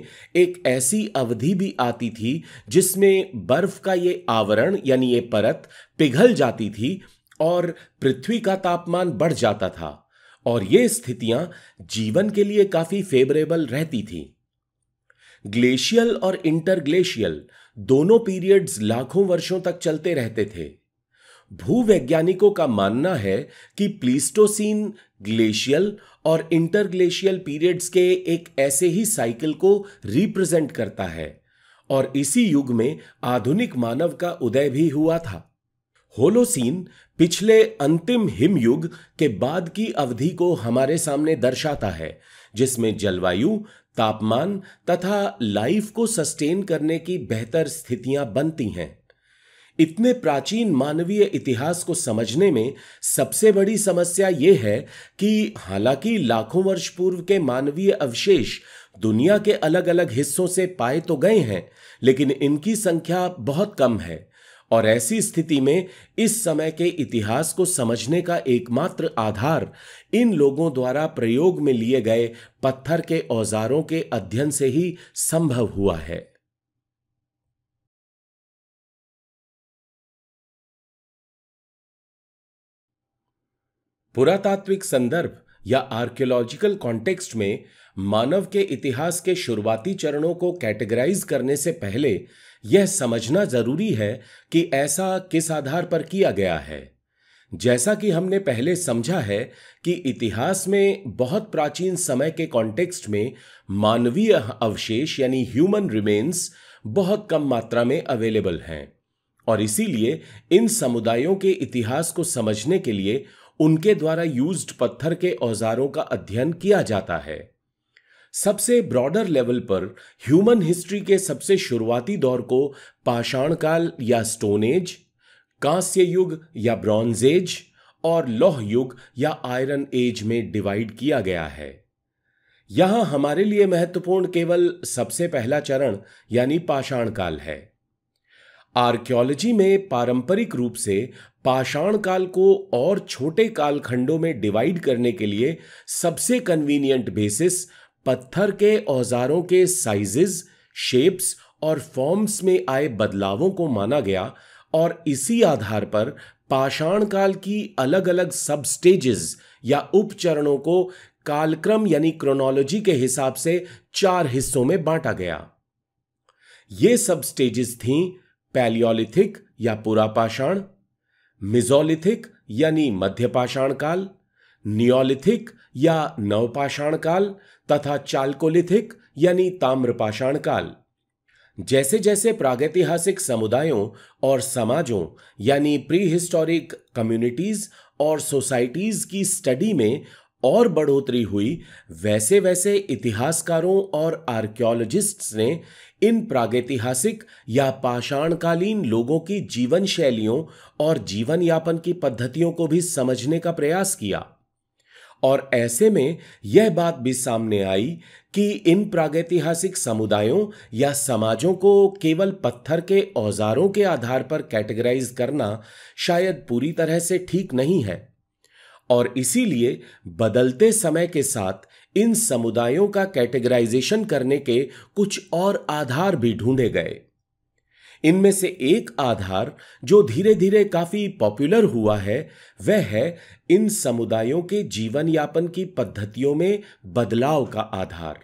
एक ऐसी अवधि भी आती थी जिसमें बर्फ का ये आवरण यानी ये परत पिघल जाती थी और पृथ्वी का तापमान बढ़ जाता था और ये स्थितियां जीवन के लिए काफी फेवरेबल रहती थी ग्लेशियल और इंटरग्लेशियल दोनों पीरियड्स लाखों वर्षों तक चलते रहते थे भूवैज्ञानिकों का मानना है कि प्लीस्टोसीन ग्लेशियल और इंटरग्लेशियल पीरियड्स के एक ऐसे ही साइकिल को रिप्रेजेंट करता है और इसी युग में आधुनिक मानव का उदय भी हुआ था होलोसीन पिछले अंतिम हिमयुग के बाद की अवधि को हमारे सामने दर्शाता है जिसमें जलवायु तापमान तथा लाइफ को सस्टेन करने की बेहतर स्थितियां बनती हैं इतने प्राचीन मानवीय इतिहास को समझने में सबसे बड़ी समस्या ये है कि हालांकि लाखों वर्ष पूर्व के मानवीय अवशेष दुनिया के अलग अलग हिस्सों से पाए तो गए हैं लेकिन इनकी संख्या बहुत कम है और ऐसी स्थिति में इस समय के इतिहास को समझने का एकमात्र आधार इन लोगों द्वारा प्रयोग में लिए गए पत्थर के औजारों के अध्ययन से ही संभव हुआ है पुरातात्विक संदर्भ या आर्कियोलॉजिकल कॉन्टेक्स्ट में मानव के इतिहास के शुरुआती चरणों को कैटेगराइज करने से पहले यह समझना जरूरी है कि ऐसा किस आधार पर किया गया है जैसा कि हमने पहले समझा है कि इतिहास में बहुत प्राचीन समय के कॉन्टेक्स्ट में मानवीय अवशेष यानी ह्यूमन रिमेन्स बहुत कम मात्रा में अवेलेबल हैं और इसीलिए इन समुदायों के इतिहास को समझने के लिए उनके द्वारा यूज्ड पत्थर के औजारों का अध्ययन किया जाता है सबसे ब्रॉडर लेवल पर ह्यूमन हिस्ट्री के सबसे शुरुआती दौर को पाषाण काल या स्टोन एज कांस्य युग या ब्रॉन्ज एज और लौह युग या आयरन एज में डिवाइड किया गया है यहां हमारे लिए महत्वपूर्ण केवल सबसे पहला चरण यानी पाषाण काल है आर्कियोलॉजी में पारंपरिक रूप से पाषाण काल को और छोटे कालखंडों में डिवाइड करने के लिए सबसे कन्वीनियंट बेसिस पत्थर के औजारों के साइजेस शेप्स और फॉर्म्स में आए बदलावों को माना गया और इसी आधार पर पाषाण काल की अलग अलग सब स्टेजेस या उपचरणों को कालक्रम यानी क्रोनोलॉजी के हिसाब से चार हिस्सों में बांटा गया ये सब स्टेजेस थी पैलियोलिथिक या पुरापाषाण मिजोलिथिक यानी मध्यपाषाण काल नियोलिथिक या नवपाषाण काल तथा चालकोलिथिक यानी ताम्रपाषाण काल जैसे जैसे प्रागैतिहासिक समुदायों और समाजों यानी प्री हिस्टोरिक कम्युनिटीज और सोसाइटीज की स्टडी में और बढ़ोतरी हुई वैसे वैसे इतिहासकारों और आर्कियोलॉजिस्ट्स ने इन प्रागैतिहासिक या पाषाणकालीन लोगों की जीवन शैलियों और जीवन यापन की पद्धतियों को भी समझने का प्रयास किया और ऐसे में यह बात भी सामने आई कि इन प्रागैतिहासिक समुदायों या समाजों को केवल पत्थर के औजारों के आधार पर कैटेगराइज करना शायद पूरी तरह से ठीक नहीं है और इसीलिए बदलते समय के साथ इन समुदायों का कैटेगराइजेशन करने के कुछ और आधार भी ढूंढे गए इनमें से एक आधार जो धीरे धीरे काफी पॉपुलर हुआ है वह है इन समुदायों के जीवन यापन की पद्धतियों में बदलाव का आधार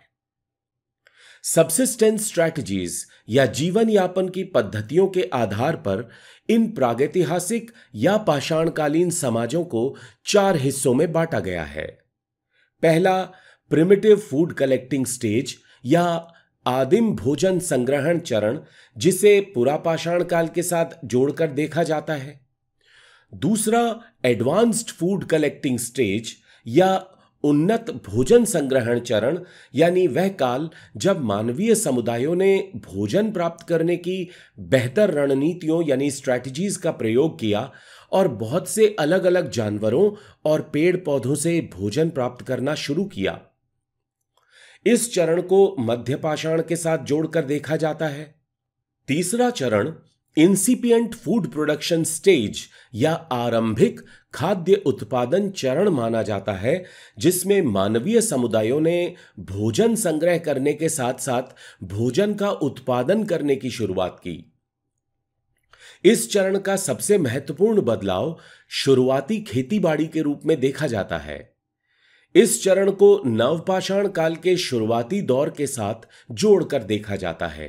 सबसिस्टेंस स्ट्रैटेजीज या जीवन यापन की पद्धतियों के आधार पर इन प्रागैतिहासिक या पाषाणकालीन समाजों को चार हिस्सों में बांटा गया है पहला प्रिमिटिव फूड कलेक्टिंग स्टेज या आदिम भोजन संग्रहण चरण जिसे पुरापाषाण काल के साथ जोड़कर देखा जाता है दूसरा एडवांस्ड फूड कलेक्टिंग स्टेज या उन्नत भोजन संग्रहण चरण यानी वह काल जब मानवीय समुदायों ने भोजन प्राप्त करने की बेहतर रणनीतियों यानी स्ट्रैटेजीज का प्रयोग किया और बहुत से अलग अलग जानवरों और पेड़ पौधों से भोजन प्राप्त करना शुरू किया इस चरण को मध्यपाषाण के साथ जोड़कर देखा जाता है तीसरा चरण इंसिपियंट फूड प्रोडक्शन स्टेज या आरंभिक खाद्य उत्पादन चरण माना जाता है जिसमें मानवीय समुदायों ने भोजन संग्रह करने के साथ साथ भोजन का उत्पादन करने की शुरुआत की इस चरण का सबसे महत्वपूर्ण बदलाव शुरुआती खेतीबाड़ी के रूप में देखा जाता है इस चरण को नवपाषाण काल के शुरुआती दौर के साथ जोड़कर देखा जाता है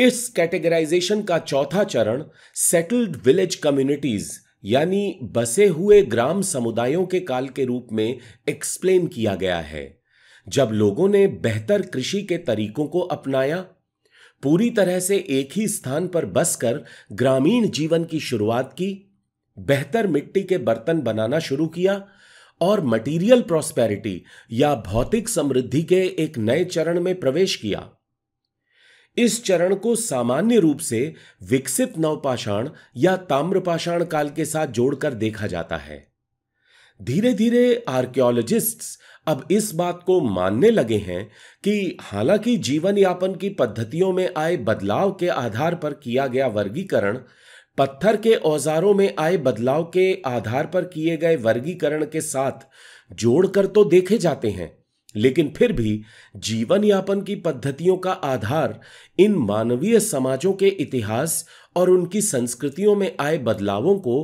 इस कैटेगराइजेशन का चौथा चरण सेटल्ड विलेज कम्युनिटीज यानी बसे हुए ग्राम समुदायों के काल के रूप में एक्सप्लेन किया गया है जब लोगों ने बेहतर कृषि के तरीकों को अपनाया पूरी तरह से एक ही स्थान पर बसकर ग्रामीण जीवन की शुरुआत की बेहतर मिट्टी के बर्तन बनाना शुरू किया और मटीरियल प्रॉस्पेरिटी या भौतिक समृद्धि के एक नए चरण में प्रवेश किया इस चरण को सामान्य रूप से विकसित नवपाषाण या ताम्रपाषाण काल के साथ जोड़कर देखा जाता है धीरे धीरे आर्कियोलॉजिस्ट्स अब इस बात को मानने लगे हैं कि हालांकि जीवन यापन की पद्धतियों में आए बदलाव के आधार पर किया गया वर्गीकरण पत्थर के औजारों में आए बदलाव के आधार पर किए गए वर्गीकरण के साथ जोड़कर तो देखे जाते हैं लेकिन फिर भी जीवन यापन की पद्धतियों का आधार इन मानवीय समाजों के इतिहास और उनकी संस्कृतियों में आए बदलावों को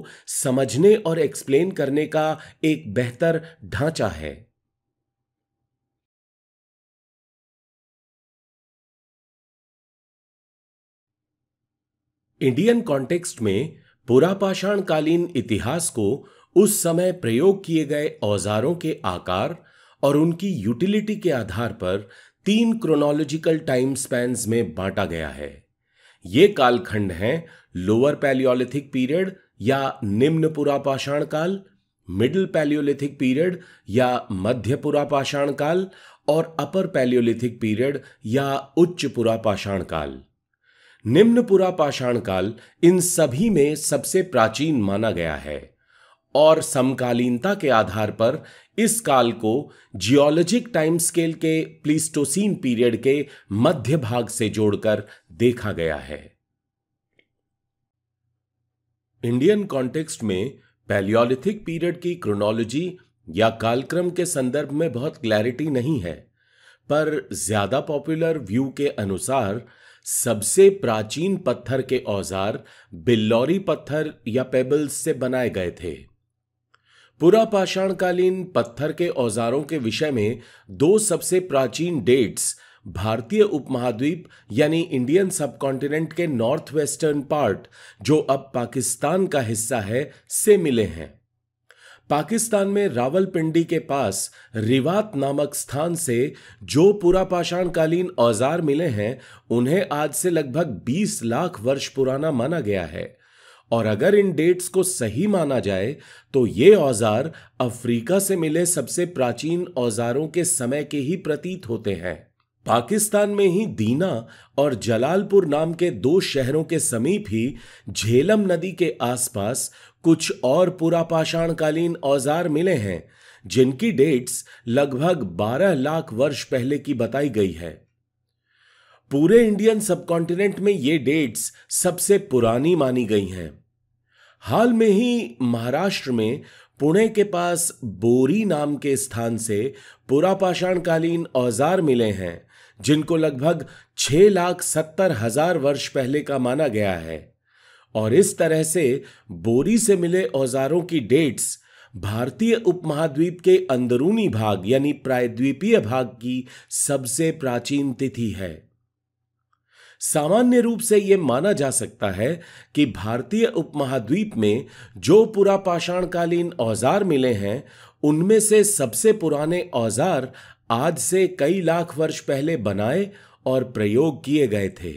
समझने और एक्सप्लेन करने का एक बेहतर ढांचा है इंडियन कॉन्टेक्स्ट में पुरापाषाणकालीन इतिहास को उस समय प्रयोग किए गए औजारों के आकार और उनकी यूटिलिटी के आधार पर तीन क्रोनोलॉजिकल टाइम स्पैन्स में बांटा गया है ये कालखंड हैं लोअर पैलियोलिथिक पीरियड या निम्न पुरापाषाण काल मिडिल पैलियोलिथिक पीरियड या मध्य पुरापाषाण काल और अपर पैलियोलिथिक पीरियड या उच्च पुरापाषाण काल निम्न पुरापाषाण काल इन सभी में सबसे प्राचीन माना गया है और समकालीनता के आधार पर इस काल को जियोलॉजिक टाइम स्केल के प्लीस्टोसीन पीरियड के मध्य भाग से जोड़कर देखा गया है इंडियन कॉन्टेक्स्ट में पैलियोलिथिक पीरियड की क्रोनोलॉजी या कालक्रम के संदर्भ में बहुत क्लैरिटी नहीं है पर ज्यादा पॉपुलर व्यू के अनुसार सबसे प्राचीन पत्थर के औजार बिल्लौरी पत्थर या पेबल्स से बनाए गए थे पुरापाषाणकालीन पत्थर के औजारों के विषय में दो सबसे प्राचीन डेट्स भारतीय उपमहाद्वीप यानी इंडियन सबकॉन्टिनेंट के नॉर्थ वेस्टर्न पार्ट जो अब पाकिस्तान का हिस्सा है से मिले हैं पाकिस्तान में रावलपिंडी के पास रिवात नामक स्थान से जो पुरापाषाणकालीन औजार मिले हैं उन्हें आज से लगभग 20 लाख वर्ष पुराना माना गया है और अगर इन डेट्स को सही माना जाए तो ये औजार अफ्रीका से मिले सबसे प्राचीन औजारों के समय के ही प्रतीत होते हैं पाकिस्तान में ही दीना और जलालपुर नाम के दो शहरों के समीप ही झेलम नदी के आसपास कुछ और पुरापाषाणकालीन औजार मिले हैं जिनकी डेट्स लगभग 12 लाख वर्ष पहले की बताई गई है पूरे इंडियन सबकॉन्टिनेंट में ये डेट्स सबसे पुरानी मानी गई हैं हाल में ही महाराष्ट्र में पुणे के पास बोरी नाम के स्थान से पुरापाषाणकालीन औजार मिले हैं जिनको लगभग छह लाख सत्तर हजार वर्ष पहले का माना गया है और इस तरह से बोरी से मिले औजारों की डेट्स भारतीय उपमहाद्वीप के अंदरूनी भाग यानी प्रायद्वीपीय भाग की सबसे प्राचीन तिथि है सामान्य रूप से यह माना जा सकता है कि भारतीय उपमहाद्वीप में जो पुरापाषाणकालीन औजार मिले हैं उनमें से सबसे पुराने औजार आज से कई लाख वर्ष पहले बनाए और प्रयोग किए गए थे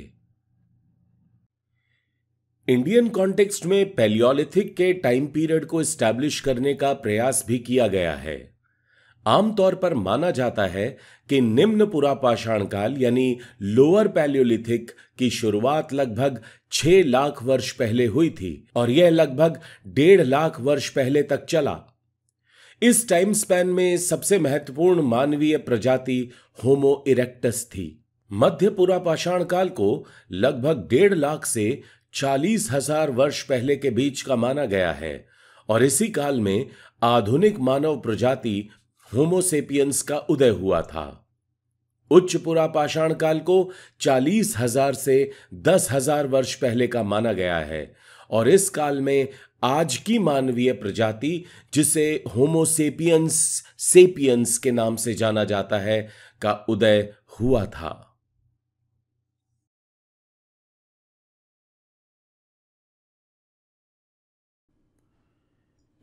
इंडियन कॉन्टेक्स्ट में पैलियोलिथिक के टाइम पीरियड को स्टैब्लिश करने का प्रयास भी किया गया है आमतौर पर माना जाता है कि निम्न पुरापाषाण काल यानी लोअर पैलियोलिथिक की शुरुआत लगभग 6 लाख वर्ष पहले हुई थी और यह लगभग डेढ़ लाख वर्ष पहले तक चला इस टाइम स्पैन में सबसे महत्वपूर्ण मानवीय प्रजाति होमो इरेक्टस थी मध्य पुरापाषाण काल को लगभग डेढ़ लाख से चालीस हजार वर्ष पहले के बीच का माना गया है और इसी काल में आधुनिक मानव प्रजाति होमोसेपियंस का उदय हुआ था उच्च पुरापाषाण काल को चालीस हजार से दस हजार वर्ष पहले का माना गया है और इस काल में आज की मानवीय प्रजाति जिसे होमोसेपियंस सेपियंस के नाम से जाना जाता है का उदय हुआ था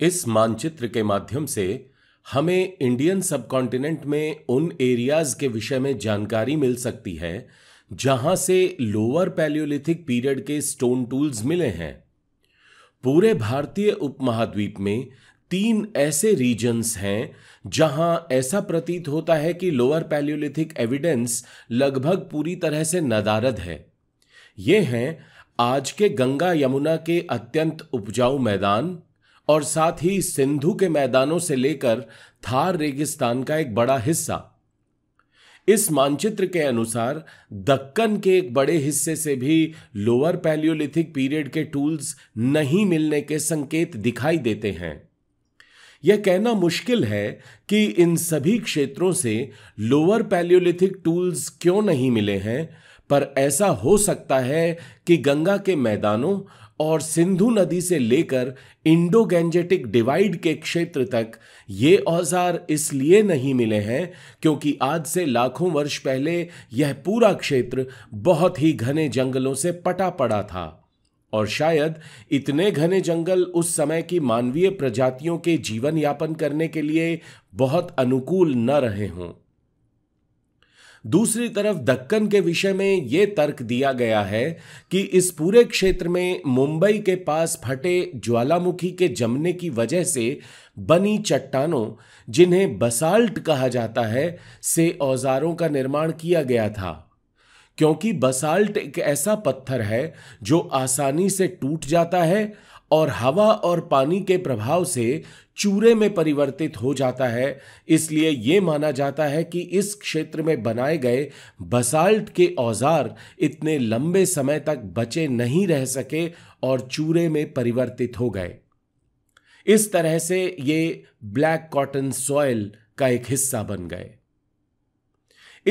इस मानचित्र के माध्यम से हमें इंडियन सबकॉन्टिनेंट में उन एरियाज के विषय में जानकारी मिल सकती है जहां से लोअर पैलियोलिथिक पीरियड के स्टोन टूल्स मिले हैं पूरे भारतीय उपमहाद्वीप में तीन ऐसे रीजन्स हैं जहां ऐसा प्रतीत होता है कि लोअर पैलियोलिथिक एविडेंस लगभग पूरी तरह से नदारद है ये हैं आज के गंगा यमुना के अत्यंत उपजाऊ मैदान और साथ ही सिंधु के मैदानों से लेकर थार रेगिस्तान का एक बड़ा हिस्सा इस मानचित्र के अनुसार दक्कन के एक बड़े हिस्से से भी लोअर पैलियोलिथिक पीरियड के टूल्स नहीं मिलने के संकेत दिखाई देते हैं यह कहना मुश्किल है कि इन सभी क्षेत्रों से लोअर पैलियोलिथिक टूल्स क्यों नहीं मिले हैं पर ऐसा हो सकता है कि गंगा के मैदानों और सिंधु नदी से लेकर इंडो गैंजेटिक डिवाइड के क्षेत्र तक ये औजार इसलिए नहीं मिले हैं क्योंकि आज से लाखों वर्ष पहले यह पूरा क्षेत्र बहुत ही घने जंगलों से पटा पड़ा था और शायद इतने घने जंगल उस समय की मानवीय प्रजातियों के जीवन यापन करने के लिए बहुत अनुकूल न रहे हों दूसरी तरफ दक्कन के विषय में ये तर्क दिया गया है कि इस पूरे क्षेत्र में मुंबई के पास फटे ज्वालामुखी के जमने की वजह से बनी चट्टानों जिन्हें बसाल्ट कहा जाता है से औजारों का निर्माण किया गया था क्योंकि बसाल्ट एक ऐसा पत्थर है जो आसानी से टूट जाता है और हवा और पानी के प्रभाव से चूरे में परिवर्तित हो जाता है इसलिए यह माना जाता है कि इस क्षेत्र में बनाए गए बसाल्ट के औजार इतने लंबे समय तक बचे नहीं रह सके और चूरे में परिवर्तित हो गए इस तरह से ये ब्लैक कॉटन सॉयल का एक हिस्सा बन गए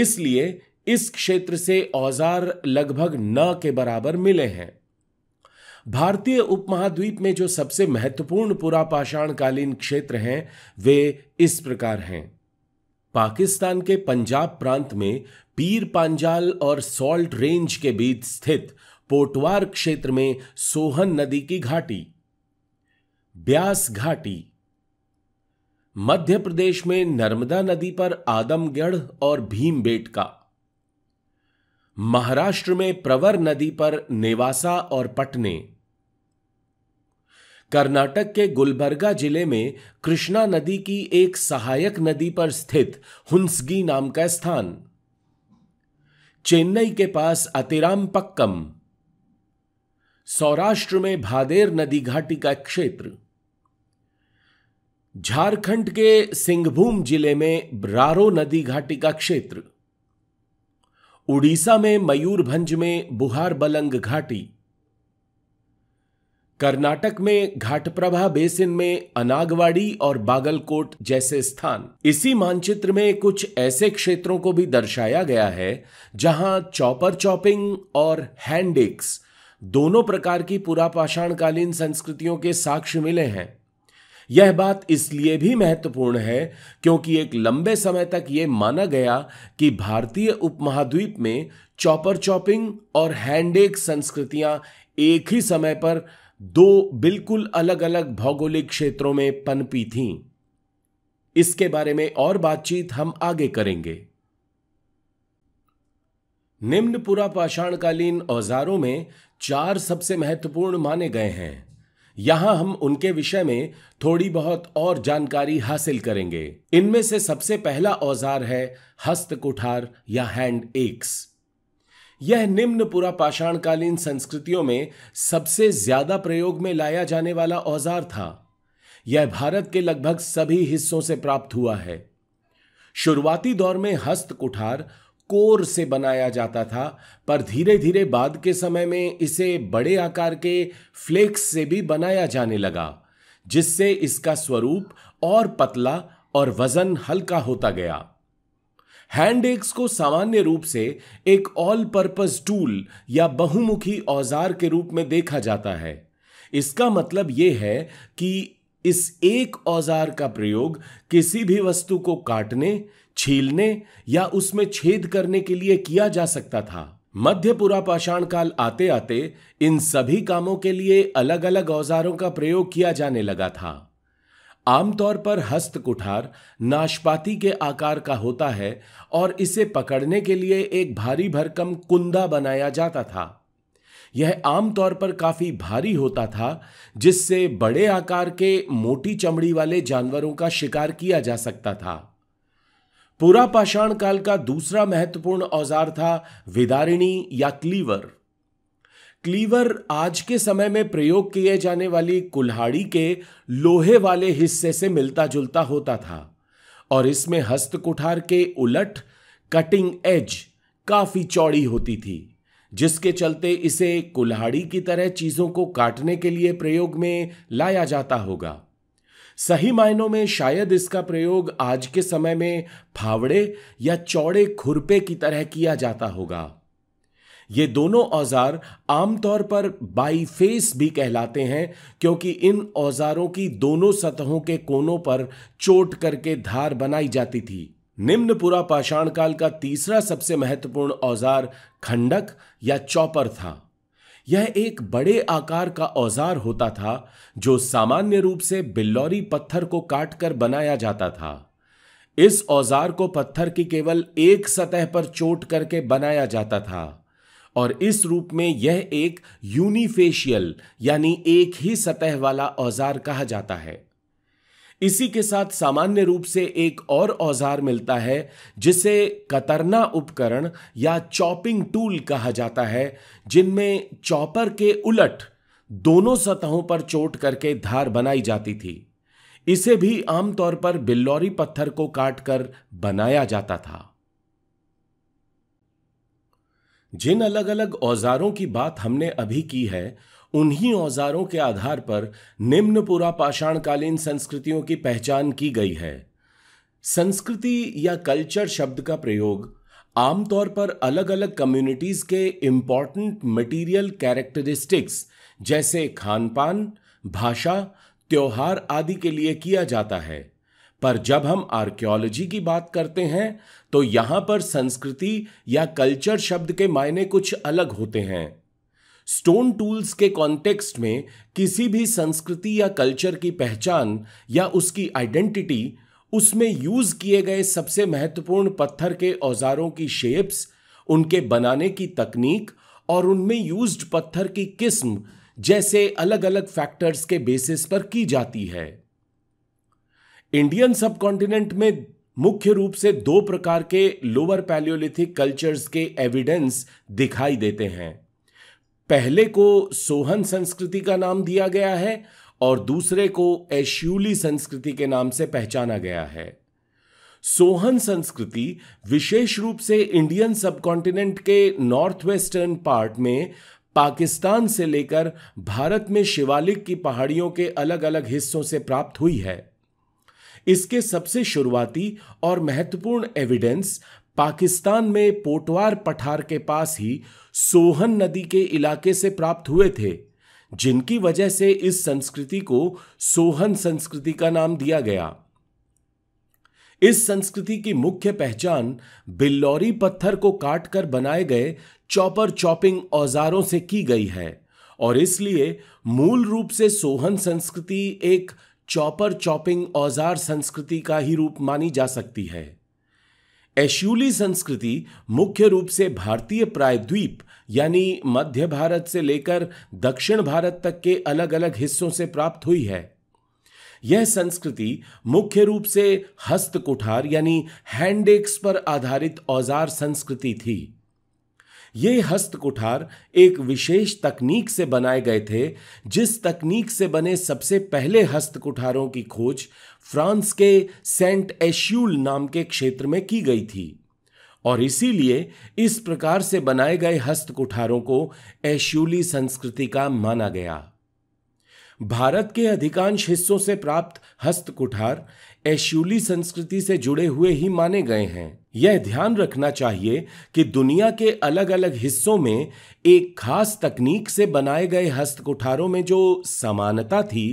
इसलिए इस क्षेत्र से औजार लगभग न के बराबर मिले हैं भारतीय उपमहाद्वीप में जो सबसे महत्वपूर्ण पुरापाषाणकालीन क्षेत्र हैं वे इस प्रकार हैं पाकिस्तान के पंजाब प्रांत में पीर पांजाल और सॉल्ट रेंज के बीच स्थित पोटवार क्षेत्र में सोहन नदी की घाटी ब्यास घाटी मध्य प्रदेश में नर्मदा नदी पर आदमगढ़ और बेट का महाराष्ट्र में प्रवर नदी पर नेवासा और पटने कर्नाटक के गुलबर्गा जिले में कृष्णा नदी की एक सहायक नदी पर स्थित हुंसगी नाम का स्थान चेन्नई के पास अतिरामपक्कम सौराष्ट्र में भादेर नदी घाटी का क्षेत्र झारखंड के सिंहभूम जिले में ब्रारो नदी घाटी का क्षेत्र उड़ीसा में मयूरभंज में बुहार बलंग घाटी कर्नाटक में घाटप्रभा बेसिन में अनागवाड़ी और बागलकोट जैसे स्थान इसी मानचित्र में कुछ ऐसे क्षेत्रों को भी दर्शाया गया है जहां चौपर चौपिंग और हैंडिक्स दोनों प्रकार की पुरापाषाणकालीन संस्कृतियों के साक्ष्य मिले हैं यह बात इसलिए भी महत्वपूर्ण है क्योंकि एक लंबे समय तक ये माना गया कि भारतीय उपमहाद्वीप में चौपर चौपिंग और हैंडेक संस्कृतियां एक ही समय पर दो बिल्कुल अलग अलग भौगोलिक क्षेत्रों में पनपी थीं इसके बारे में और बातचीत हम आगे करेंगे निम्न पुरापाषाणकालीन औजारों में चार सबसे महत्वपूर्ण माने गए हैं यहां हम उनके विषय में थोड़ी बहुत और जानकारी हासिल करेंगे इनमें से सबसे पहला औजार है हस्त कुठार या हैंड एक्स यह निम्न पुरा पाषाणकालीन संस्कृतियों में सबसे ज्यादा प्रयोग में लाया जाने वाला औजार था यह भारत के लगभग सभी हिस्सों से प्राप्त हुआ है शुरुआती दौर में हस्त कुठार कोर से बनाया जाता था पर धीरे धीरे बाद के समय में इसे बड़े आकार के फ्लेक्स से भी बनाया जाने लगा जिससे इसका स्वरूप और पतला और वजन हल्का होता गया हैंड एक्स को सामान्य रूप से एक ऑल पर्पज टूल या बहुमुखी औजार के रूप में देखा जाता है इसका मतलब यह है कि इस एक औजार का प्रयोग किसी भी वस्तु को काटने छीलने या उसमें छेद करने के लिए किया जा सकता था मध्य पुरापाषाण काल आते आते इन सभी कामों के लिए अलग अलग औजारों का प्रयोग किया जाने लगा था आमतौर पर हस्त कुठार नाशपाती के आकार का होता है और इसे पकड़ने के लिए एक भारी भरकम कुंदा बनाया जाता था यह आमतौर पर काफ़ी भारी होता था जिससे बड़े आकार के मोटी चमड़ी वाले जानवरों का शिकार किया जा सकता था पुरापाषाण काल का दूसरा महत्वपूर्ण औजार था विदारिणी या क्लीवर क्लीवर आज के समय में प्रयोग किए जाने वाली कुल्हाड़ी के लोहे वाले हिस्से से मिलता जुलता होता था और इसमें हस्त कुठार के उलट कटिंग एज काफी चौड़ी होती थी जिसके चलते इसे कुल्हाड़ी की तरह चीजों को काटने के लिए प्रयोग में लाया जाता होगा सही मायनों में शायद इसका प्रयोग आज के समय में फावड़े या चौड़े खुरपे की तरह किया जाता होगा ये दोनों औज़ार आमतौर पर बाईफेस भी कहलाते हैं क्योंकि इन औज़ारों की दोनों सतहों के कोनों पर चोट करके धार बनाई जाती थी निम्न पुरा पाषाण काल का तीसरा सबसे महत्वपूर्ण औज़ार खंडक या चौपर था यह एक बड़े आकार का औजार होता था जो सामान्य रूप से बिल्लौरी पत्थर को काटकर बनाया जाता था इस औजार को पत्थर की केवल एक सतह पर चोट करके बनाया जाता था और इस रूप में यह एक यूनिफेशियल यानी एक ही सतह वाला औजार कहा जाता है इसी के साथ सामान्य रूप से एक और औजार मिलता है जिसे कतरना उपकरण या चॉपिंग टूल कहा जाता है जिनमें चॉपर के उलट दोनों सतहों पर चोट करके धार बनाई जाती थी इसे भी आमतौर पर बिल्लौरी पत्थर को काटकर बनाया जाता था जिन अलग अलग औजारों की बात हमने अभी की है उन्हीं औजारों के आधार पर निम्न पुरापाषाणकालीन संस्कृतियों की पहचान की गई है संस्कृति या कल्चर शब्द का प्रयोग आमतौर पर अलग अलग कम्युनिटीज के इम्पॉर्टेंट मटेरियल कैरेक्टरिस्टिक्स जैसे खान पान भाषा त्यौहार आदि के लिए किया जाता है पर जब हम आर्कियोलॉजी की बात करते हैं तो यहाँ पर संस्कृति या कल्चर शब्द के मायने कुछ अलग होते हैं स्टोन टूल्स के कॉन्टेक्स्ट में किसी भी संस्कृति या कल्चर की पहचान या उसकी आइडेंटिटी उसमें यूज किए गए सबसे महत्वपूर्ण पत्थर के औजारों की शेप्स उनके बनाने की तकनीक और उनमें यूज्ड पत्थर की किस्म जैसे अलग अलग फैक्टर्स के बेसिस पर की जाती है इंडियन सब में मुख्य रूप से दो प्रकार के लोअर पैलियोलिथिक कल्चर्स के एविडेंस दिखाई देते हैं पहले को सोहन संस्कृति का नाम दिया गया है और दूसरे को एश्यूली संस्कृति के नाम से पहचाना गया है सोहन संस्कृति विशेष रूप से इंडियन सब के नॉर्थ वेस्टर्न पार्ट में पाकिस्तान से लेकर भारत में शिवालिक की पहाड़ियों के अलग अलग हिस्सों से प्राप्त हुई है इसके सबसे शुरुआती और महत्वपूर्ण एविडेंस पाकिस्तान में पोटवार पठार के पास ही सोहन नदी के इलाके से प्राप्त हुए थे जिनकी वजह से इस संस्कृति को सोहन संस्कृति का नाम दिया गया इस संस्कृति की मुख्य पहचान बिल्लौरी पत्थर को काटकर बनाए गए चॉपर चॉपिंग औजारों से की गई है और इसलिए मूल रूप से सोहन संस्कृति एक चॉपर चॉपिंग औजार संस्कृति का ही रूप मानी जा सकती है एश्यूली संस्कृति मुख्य रूप से भारतीय प्रायद्वीप यानी मध्य भारत से लेकर दक्षिण भारत तक के अलग अलग हिस्सों से प्राप्त हुई है यह संस्कृति मुख्य रूप से हस्त कुठार यानी हैंड एक्स पर आधारित औजार संस्कृति थी ये हस्त कुठार एक विशेष तकनीक से बनाए गए थे जिस तकनीक से बने सबसे पहले हस्त कुठारों की खोज फ्रांस के सेंट एश्यूल नाम के क्षेत्र में की गई थी और इसीलिए इस प्रकार से बनाए गए हस्त कुठारों को एश्यूली संस्कृति का माना गया भारत के अधिकांश हिस्सों से प्राप्त हस्तकुठार एशूली संस्कृति से जुड़े हुए ही माने गए हैं यह ध्यान रखना चाहिए कि दुनिया के अलग अलग हिस्सों में एक खास तकनीक से बनाए गए हस्तकुठारों में जो समानता थी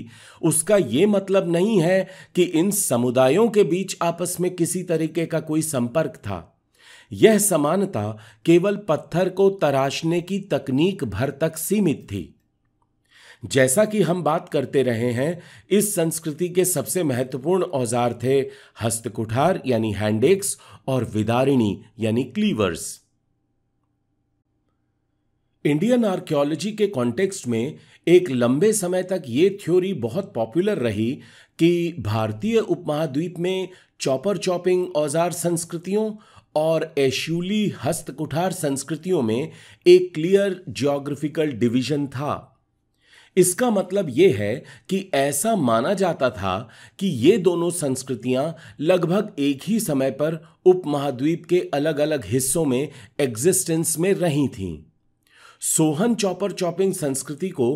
उसका ये मतलब नहीं है कि इन समुदायों के बीच आपस में किसी तरीके का कोई संपर्क था यह समानता केवल पत्थर को तराशने की तकनीक भर तक सीमित थी जैसा कि हम बात करते रहे हैं इस संस्कृति के सबसे महत्वपूर्ण औजार थे हस्तकुठार यानी हैंडेक्स और विदारिणी यानी क्लीवर्स इंडियन आर्कियोलॉजी के कॉन्टेक्स्ट में एक लंबे समय तक ये थ्योरी बहुत पॉपुलर रही कि भारतीय उपमहाद्वीप में चॉपर चॉपिंग औजार संस्कृतियों और एशुली हस्तकुठार संस्कृतियों में एक क्लियर जियोग्राफिकल डिवीजन था इसका मतलब ये है कि ऐसा माना जाता था कि ये दोनों संस्कृतियाँ लगभग एक ही समय पर उपमहाद्वीप के अलग अलग हिस्सों में एग्जिस्टेंस में रही थीं सोहन चॉपर चॉपिंग संस्कृति को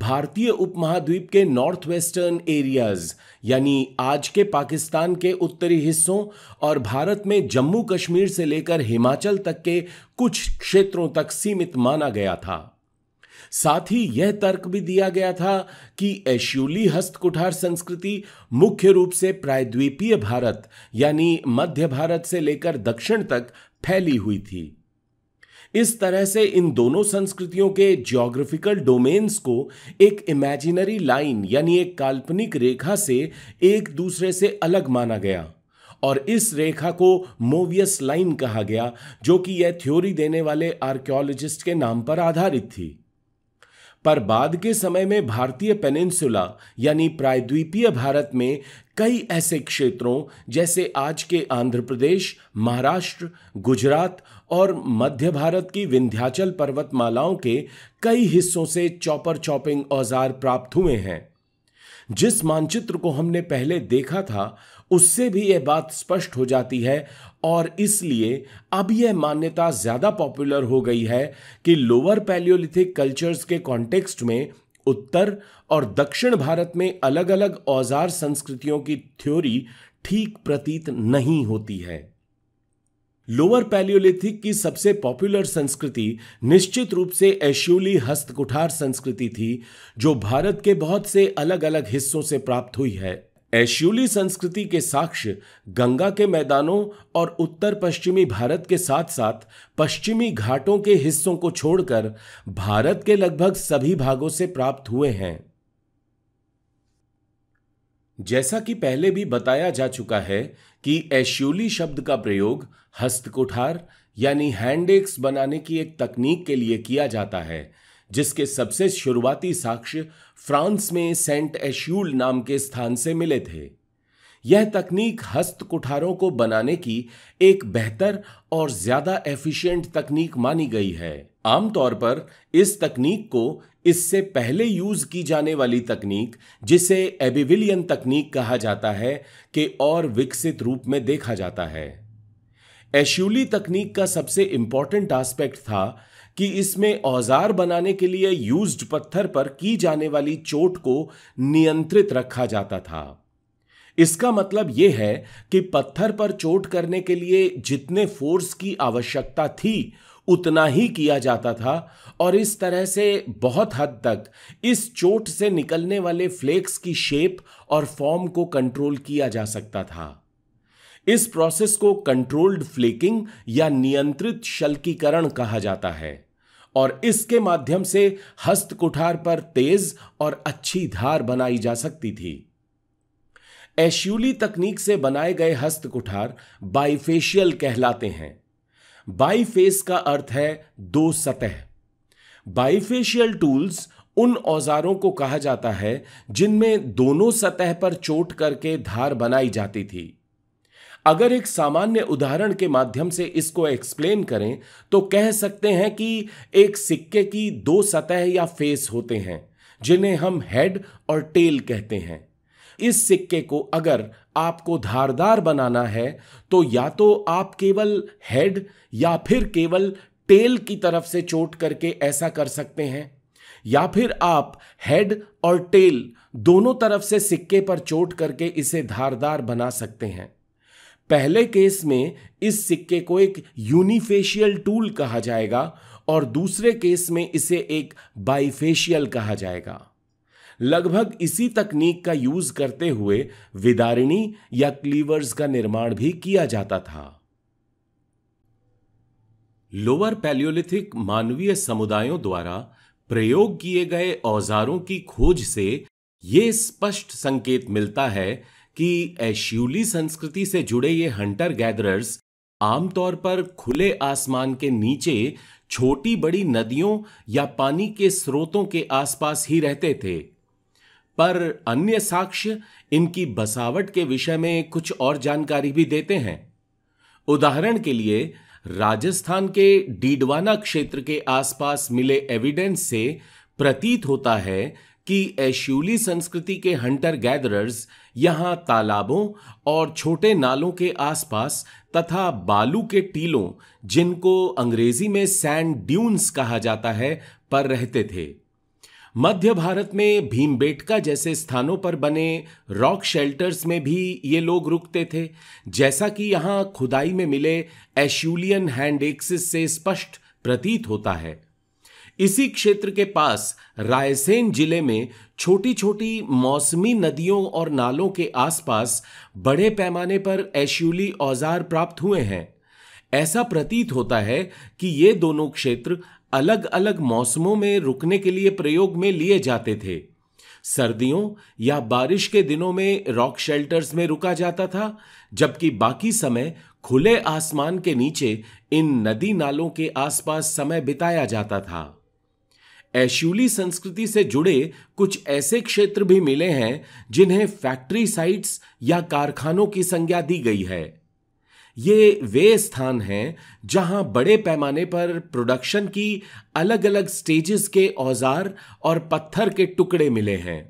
भारतीय उपमहाद्वीप के नॉर्थ वेस्टर्न एरियाज यानी आज के पाकिस्तान के उत्तरी हिस्सों और भारत में जम्मू कश्मीर से लेकर हिमाचल तक के कुछ क्षेत्रों तक सीमित माना गया था साथ ही यह तर्क भी दिया गया था कि एश्यूली हस्तकुठार संस्कृति मुख्य रूप से प्रायद्वीपीय भारत यानी मध्य भारत से लेकर दक्षिण तक फैली हुई थी इस तरह से इन दोनों संस्कृतियों के ज्योग्राफिकल डोमेन्स को एक इमेजिनरी लाइन यानी एक काल्पनिक रेखा से एक दूसरे से अलग माना गया और इस रेखा को मोवियस लाइन कहा गया जो कि यह थ्योरी देने वाले आर्कियोलॉजिस्ट के नाम पर आधारित थी पर बाद के समय में भारतीय पेनिनसुला यानी प्रायद्वीपीय भारत में कई ऐसे क्षेत्रों जैसे आज के आंध्र प्रदेश महाराष्ट्र गुजरात और मध्य भारत की विंध्याचल पर्वतमालाओं के कई हिस्सों से चॉपर चॉपिंग औजार प्राप्त हुए हैं जिस मानचित्र को हमने पहले देखा था उससे भी यह बात स्पष्ट हो जाती है और इसलिए अब यह मान्यता ज़्यादा पॉपुलर हो गई है कि लोअर पैलियोलिथिक कल्चर्स के कॉन्टेक्स्ट में उत्तर और दक्षिण भारत में अलग अलग औजार संस्कृतियों की थ्योरी ठीक प्रतीत नहीं होती है लोअर पैलियोलिथिक की सबसे पॉपुलर संस्कृति निश्चित रूप से एश्यूली हस्तकुठार संस्कृति थी जो भारत के बहुत से अलग अलग हिस्सों से प्राप्त हुई है ऐश्यूली संस्कृति के साक्ष्य गंगा के मैदानों और उत्तर पश्चिमी भारत के साथ साथ पश्चिमी घाटों के हिस्सों को छोड़कर भारत के लगभग सभी भागों से प्राप्त हुए हैं जैसा कि पहले भी बताया जा चुका है कि ऐश्यूली शब्द का प्रयोग हस्तकुठार यानी हैंड एक्स बनाने की एक तकनीक के लिए किया जाता है जिसके सबसे शुरुआती साक्ष्य फ्रांस में सेंट एश्यूल नाम के स्थान से मिले थे यह तकनीक हस्त कुठारों को बनाने की एक बेहतर और ज़्यादा एफिशिएंट तकनीक मानी गई है आमतौर पर इस तकनीक को इससे पहले यूज की जाने वाली तकनीक जिसे एबिविलियन तकनीक कहा जाता है के और विकसित रूप में देखा जाता है एश्यूली तकनीक का सबसे इंपॉर्टेंट आस्पेक्ट था कि इसमें औजार बनाने के लिए यूज्ड पत्थर पर की जाने वाली चोट को नियंत्रित रखा जाता था इसका मतलब यह है कि पत्थर पर चोट करने के लिए जितने फोर्स की आवश्यकता थी उतना ही किया जाता था और इस तरह से बहुत हद तक इस चोट से निकलने वाले फ्लेक्स की शेप और फॉर्म को कंट्रोल किया जा सकता था इस प्रोसेस को कंट्रोल्ड फ्लेकिंग या नियंत्रित शल्कीकरण कहा जाता है और इसके माध्यम से हस्त कुठार पर तेज और अच्छी धार बनाई जा सकती थी एश्यूली तकनीक से बनाए गए हस्त कुठार बाइफेशियल कहलाते हैं बाईफेस का अर्थ है दो सतह बाइफेशियल टूल्स उन औजारों को कहा जाता है जिनमें दोनों सतह पर चोट करके धार बनाई जाती थी अगर एक सामान्य उदाहरण के माध्यम से इसको एक्सप्लेन करें तो कह सकते हैं कि एक सिक्के की दो सतह या फेस होते हैं जिन्हें हम हेड और टेल कहते हैं इस सिक्के को अगर आपको धारदार बनाना है तो या तो आप केवल हेड या फिर केवल टेल की तरफ से चोट करके ऐसा कर सकते हैं या फिर आप हेड और टेल दोनों तरफ से सिक्के पर चोट करके इसे धारदार बना सकते हैं पहले केस में इस सिक्के को एक यूनिफेशियल टूल कहा जाएगा और दूसरे केस में इसे एक बाइफेशियल कहा जाएगा लगभग इसी तकनीक का यूज करते हुए विदारिणी या क्लीवर्स का निर्माण भी किया जाता था लोअर पैलियोलिथिक मानवीय समुदायों द्वारा प्रयोग किए गए औजारों की खोज से यह स्पष्ट संकेत मिलता है कि एश्यूली संस्कृति से जुड़े ये हंटर गैदरर्स आमतौर पर खुले आसमान के नीचे छोटी बड़ी नदियों या पानी के स्रोतों के आसपास ही रहते थे पर अन्य साक्ष्य इनकी बसावट के विषय में कुछ और जानकारी भी देते हैं उदाहरण के लिए राजस्थान के डीडवाना क्षेत्र के आसपास मिले एविडेंस से प्रतीत होता है कि एश्यूली संस्कृति के हंटर गैदरर्स यहाँ तालाबों और छोटे नालों के आसपास तथा बालू के टीलों जिनको अंग्रेजी में सैंड ड्यून्स कहा जाता है पर रहते थे मध्य भारत में भीमबेटका जैसे स्थानों पर बने रॉक शेल्टर्स में भी ये लोग रुकते थे जैसा कि यहाँ खुदाई में मिले एश्यूलियन हैंड एक्सिस से स्पष्ट प्रतीत होता है इसी क्षेत्र के पास रायसेन जिले में छोटी छोटी मौसमी नदियों और नालों के आसपास बड़े पैमाने पर ऐश्यूली औजार प्राप्त हुए हैं ऐसा प्रतीत होता है कि ये दोनों क्षेत्र अलग अलग मौसमों में रुकने के लिए प्रयोग में लिए जाते थे सर्दियों या बारिश के दिनों में रॉक शेल्टर्स में रुका जाता था जबकि बाकी समय खुले आसमान के नीचे इन नदी नालों के आसपास समय बिताया जाता था ऐश्यूली संस्कृति से जुड़े कुछ ऐसे क्षेत्र भी मिले हैं जिन्हें फैक्ट्री साइट्स या कारखानों की संज्ञा दी गई है ये वे स्थान हैं जहां बड़े पैमाने पर प्रोडक्शन की अलग अलग स्टेजेस के औजार और पत्थर के टुकड़े मिले हैं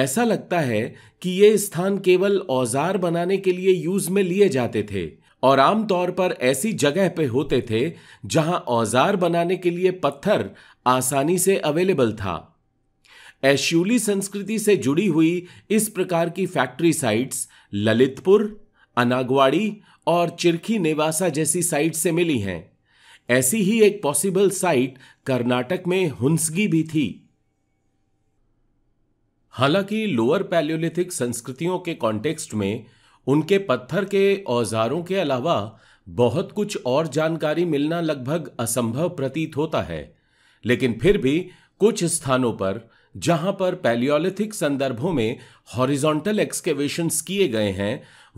ऐसा लगता है कि ये स्थान केवल औजार बनाने के लिए यूज में लिए जाते थे और आमतौर पर ऐसी जगह पे होते थे जहां औजार बनाने के लिए पत्थर आसानी से अवेलेबल था एश्यूली संस्कृति से जुड़ी हुई इस प्रकार की फैक्ट्री साइट्स ललितपुर अनागवाड़ी और चिरखी नेवासा जैसी साइट से मिली हैं ऐसी ही एक पॉसिबल साइट कर्नाटक में हुंसगी भी थी हालांकि लोअर पैलियोलिथिक संस्कृतियों के कॉन्टेक्स्ट में उनके पत्थर के औजारों के अलावा बहुत कुछ और जानकारी मिलना लगभग असंभव प्रतीत होता है लेकिन फिर भी कुछ स्थानों पर जहां पर पैलियोलिथिक संदर्भों में हॉरिजॉन्टल एक्सकेवेशंस किए गए हैं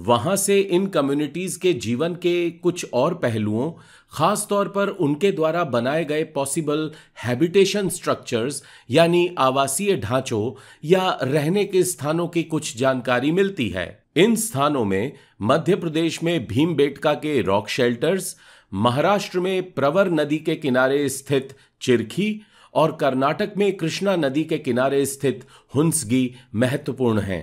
वहां से इन कम्युनिटीज के जीवन के कुछ और पहलुओं खास तौर पर उनके द्वारा बनाए गए पॉसिबल हैबिटेशन स्ट्रक्चर्स यानी आवासीय ढांचों या रहने के स्थानों की कुछ जानकारी मिलती है इन स्थानों में मध्य प्रदेश में भीमबेटका के रॉक शेल्टर्स महाराष्ट्र में प्रवर नदी के किनारे स्थित चिरखी और कर्नाटक में कृष्णा नदी के किनारे स्थित हुंसगी महत्वपूर्ण हैं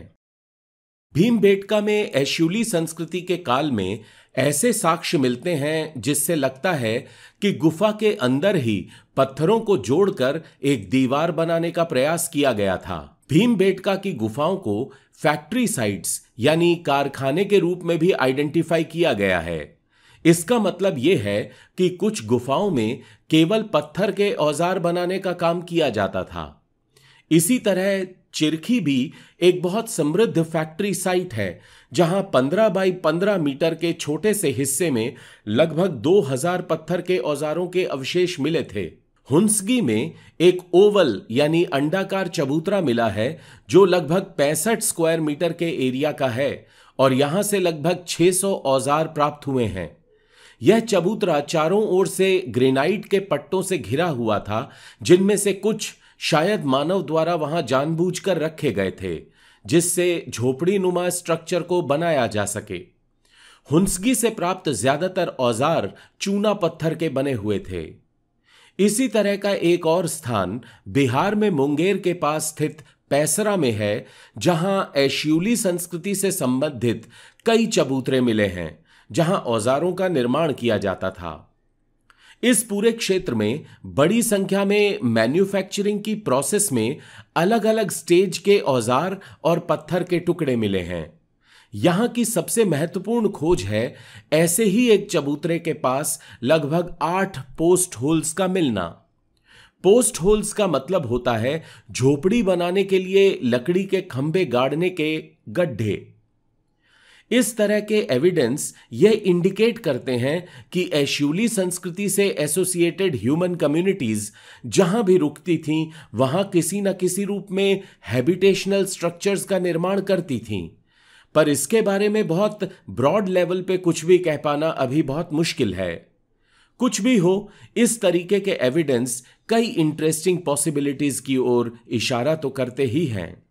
भीमबेटका में ऐश्यूली संस्कृति के काल में ऐसे साक्ष्य मिलते हैं जिससे लगता है कि गुफा के अंदर ही पत्थरों को जोड़कर एक दीवार बनाने का प्रयास किया गया था भीमबेटका की गुफाओं को फैक्ट्री साइट्स यानी कारखाने के रूप में भी आइडेंटिफाई किया गया है इसका मतलब यह है कि कुछ गुफाओं में केवल पत्थर के औजार बनाने का काम किया जाता था इसी तरह चिरखी भी एक बहुत समृद्ध फैक्ट्री साइट है जहां 15 बाई 15 मीटर के छोटे से हिस्से में लगभग 2000 पत्थर के औजारों के अवशेष मिले थे हुंसगी में एक ओवल यानी अंडाकार चबूतरा मिला है जो लगभग पैंसठ स्क्वायर मीटर के एरिया का है और यहां से लगभग 600 औजार प्राप्त हुए हैं यह चबूतरा चारों ओर से ग्रेनाइट के पट्टों से घिरा हुआ था जिनमें से कुछ शायद मानव द्वारा वहां जानबूझकर रखे गए थे जिससे झोपड़ी नुमा स्ट्रक्चर को बनाया जा सके हुंसगी से प्राप्त ज्यादातर औजार चूना पत्थर के बने हुए थे इसी तरह का एक और स्थान बिहार में मुंगेर के पास स्थित पैसरा में है जहां ऐश्यूली संस्कृति से संबंधित कई चबूतरे मिले हैं जहां औजारों का निर्माण किया जाता था इस पूरे क्षेत्र में बड़ी संख्या में मैन्युफैक्चरिंग की प्रोसेस में अलग अलग स्टेज के औजार और पत्थर के टुकड़े मिले हैं यहां की सबसे महत्वपूर्ण खोज है ऐसे ही एक चबूतरे के पास लगभग आठ पोस्ट होल्स का मिलना पोस्ट होल्स का मतलब होता है झोपड़ी बनाने के लिए लकड़ी के खंभे गाड़ने के गड्ढे इस तरह के एविडेंस यह इंडिकेट करते हैं कि ऐश्यूली संस्कृति से एसोसिएटेड ह्यूमन कम्युनिटीज जहां भी रुकती थीं वहां किसी न किसी रूप में हैबिटेशनल स्ट्रक्चर्स का निर्माण करती थीं पर इसके बारे में बहुत ब्रॉड लेवल पे कुछ भी कह पाना अभी बहुत मुश्किल है कुछ भी हो इस तरीके के एविडेंस कई इंटरेस्टिंग पॉसिबिलिटीज की ओर इशारा तो करते ही हैं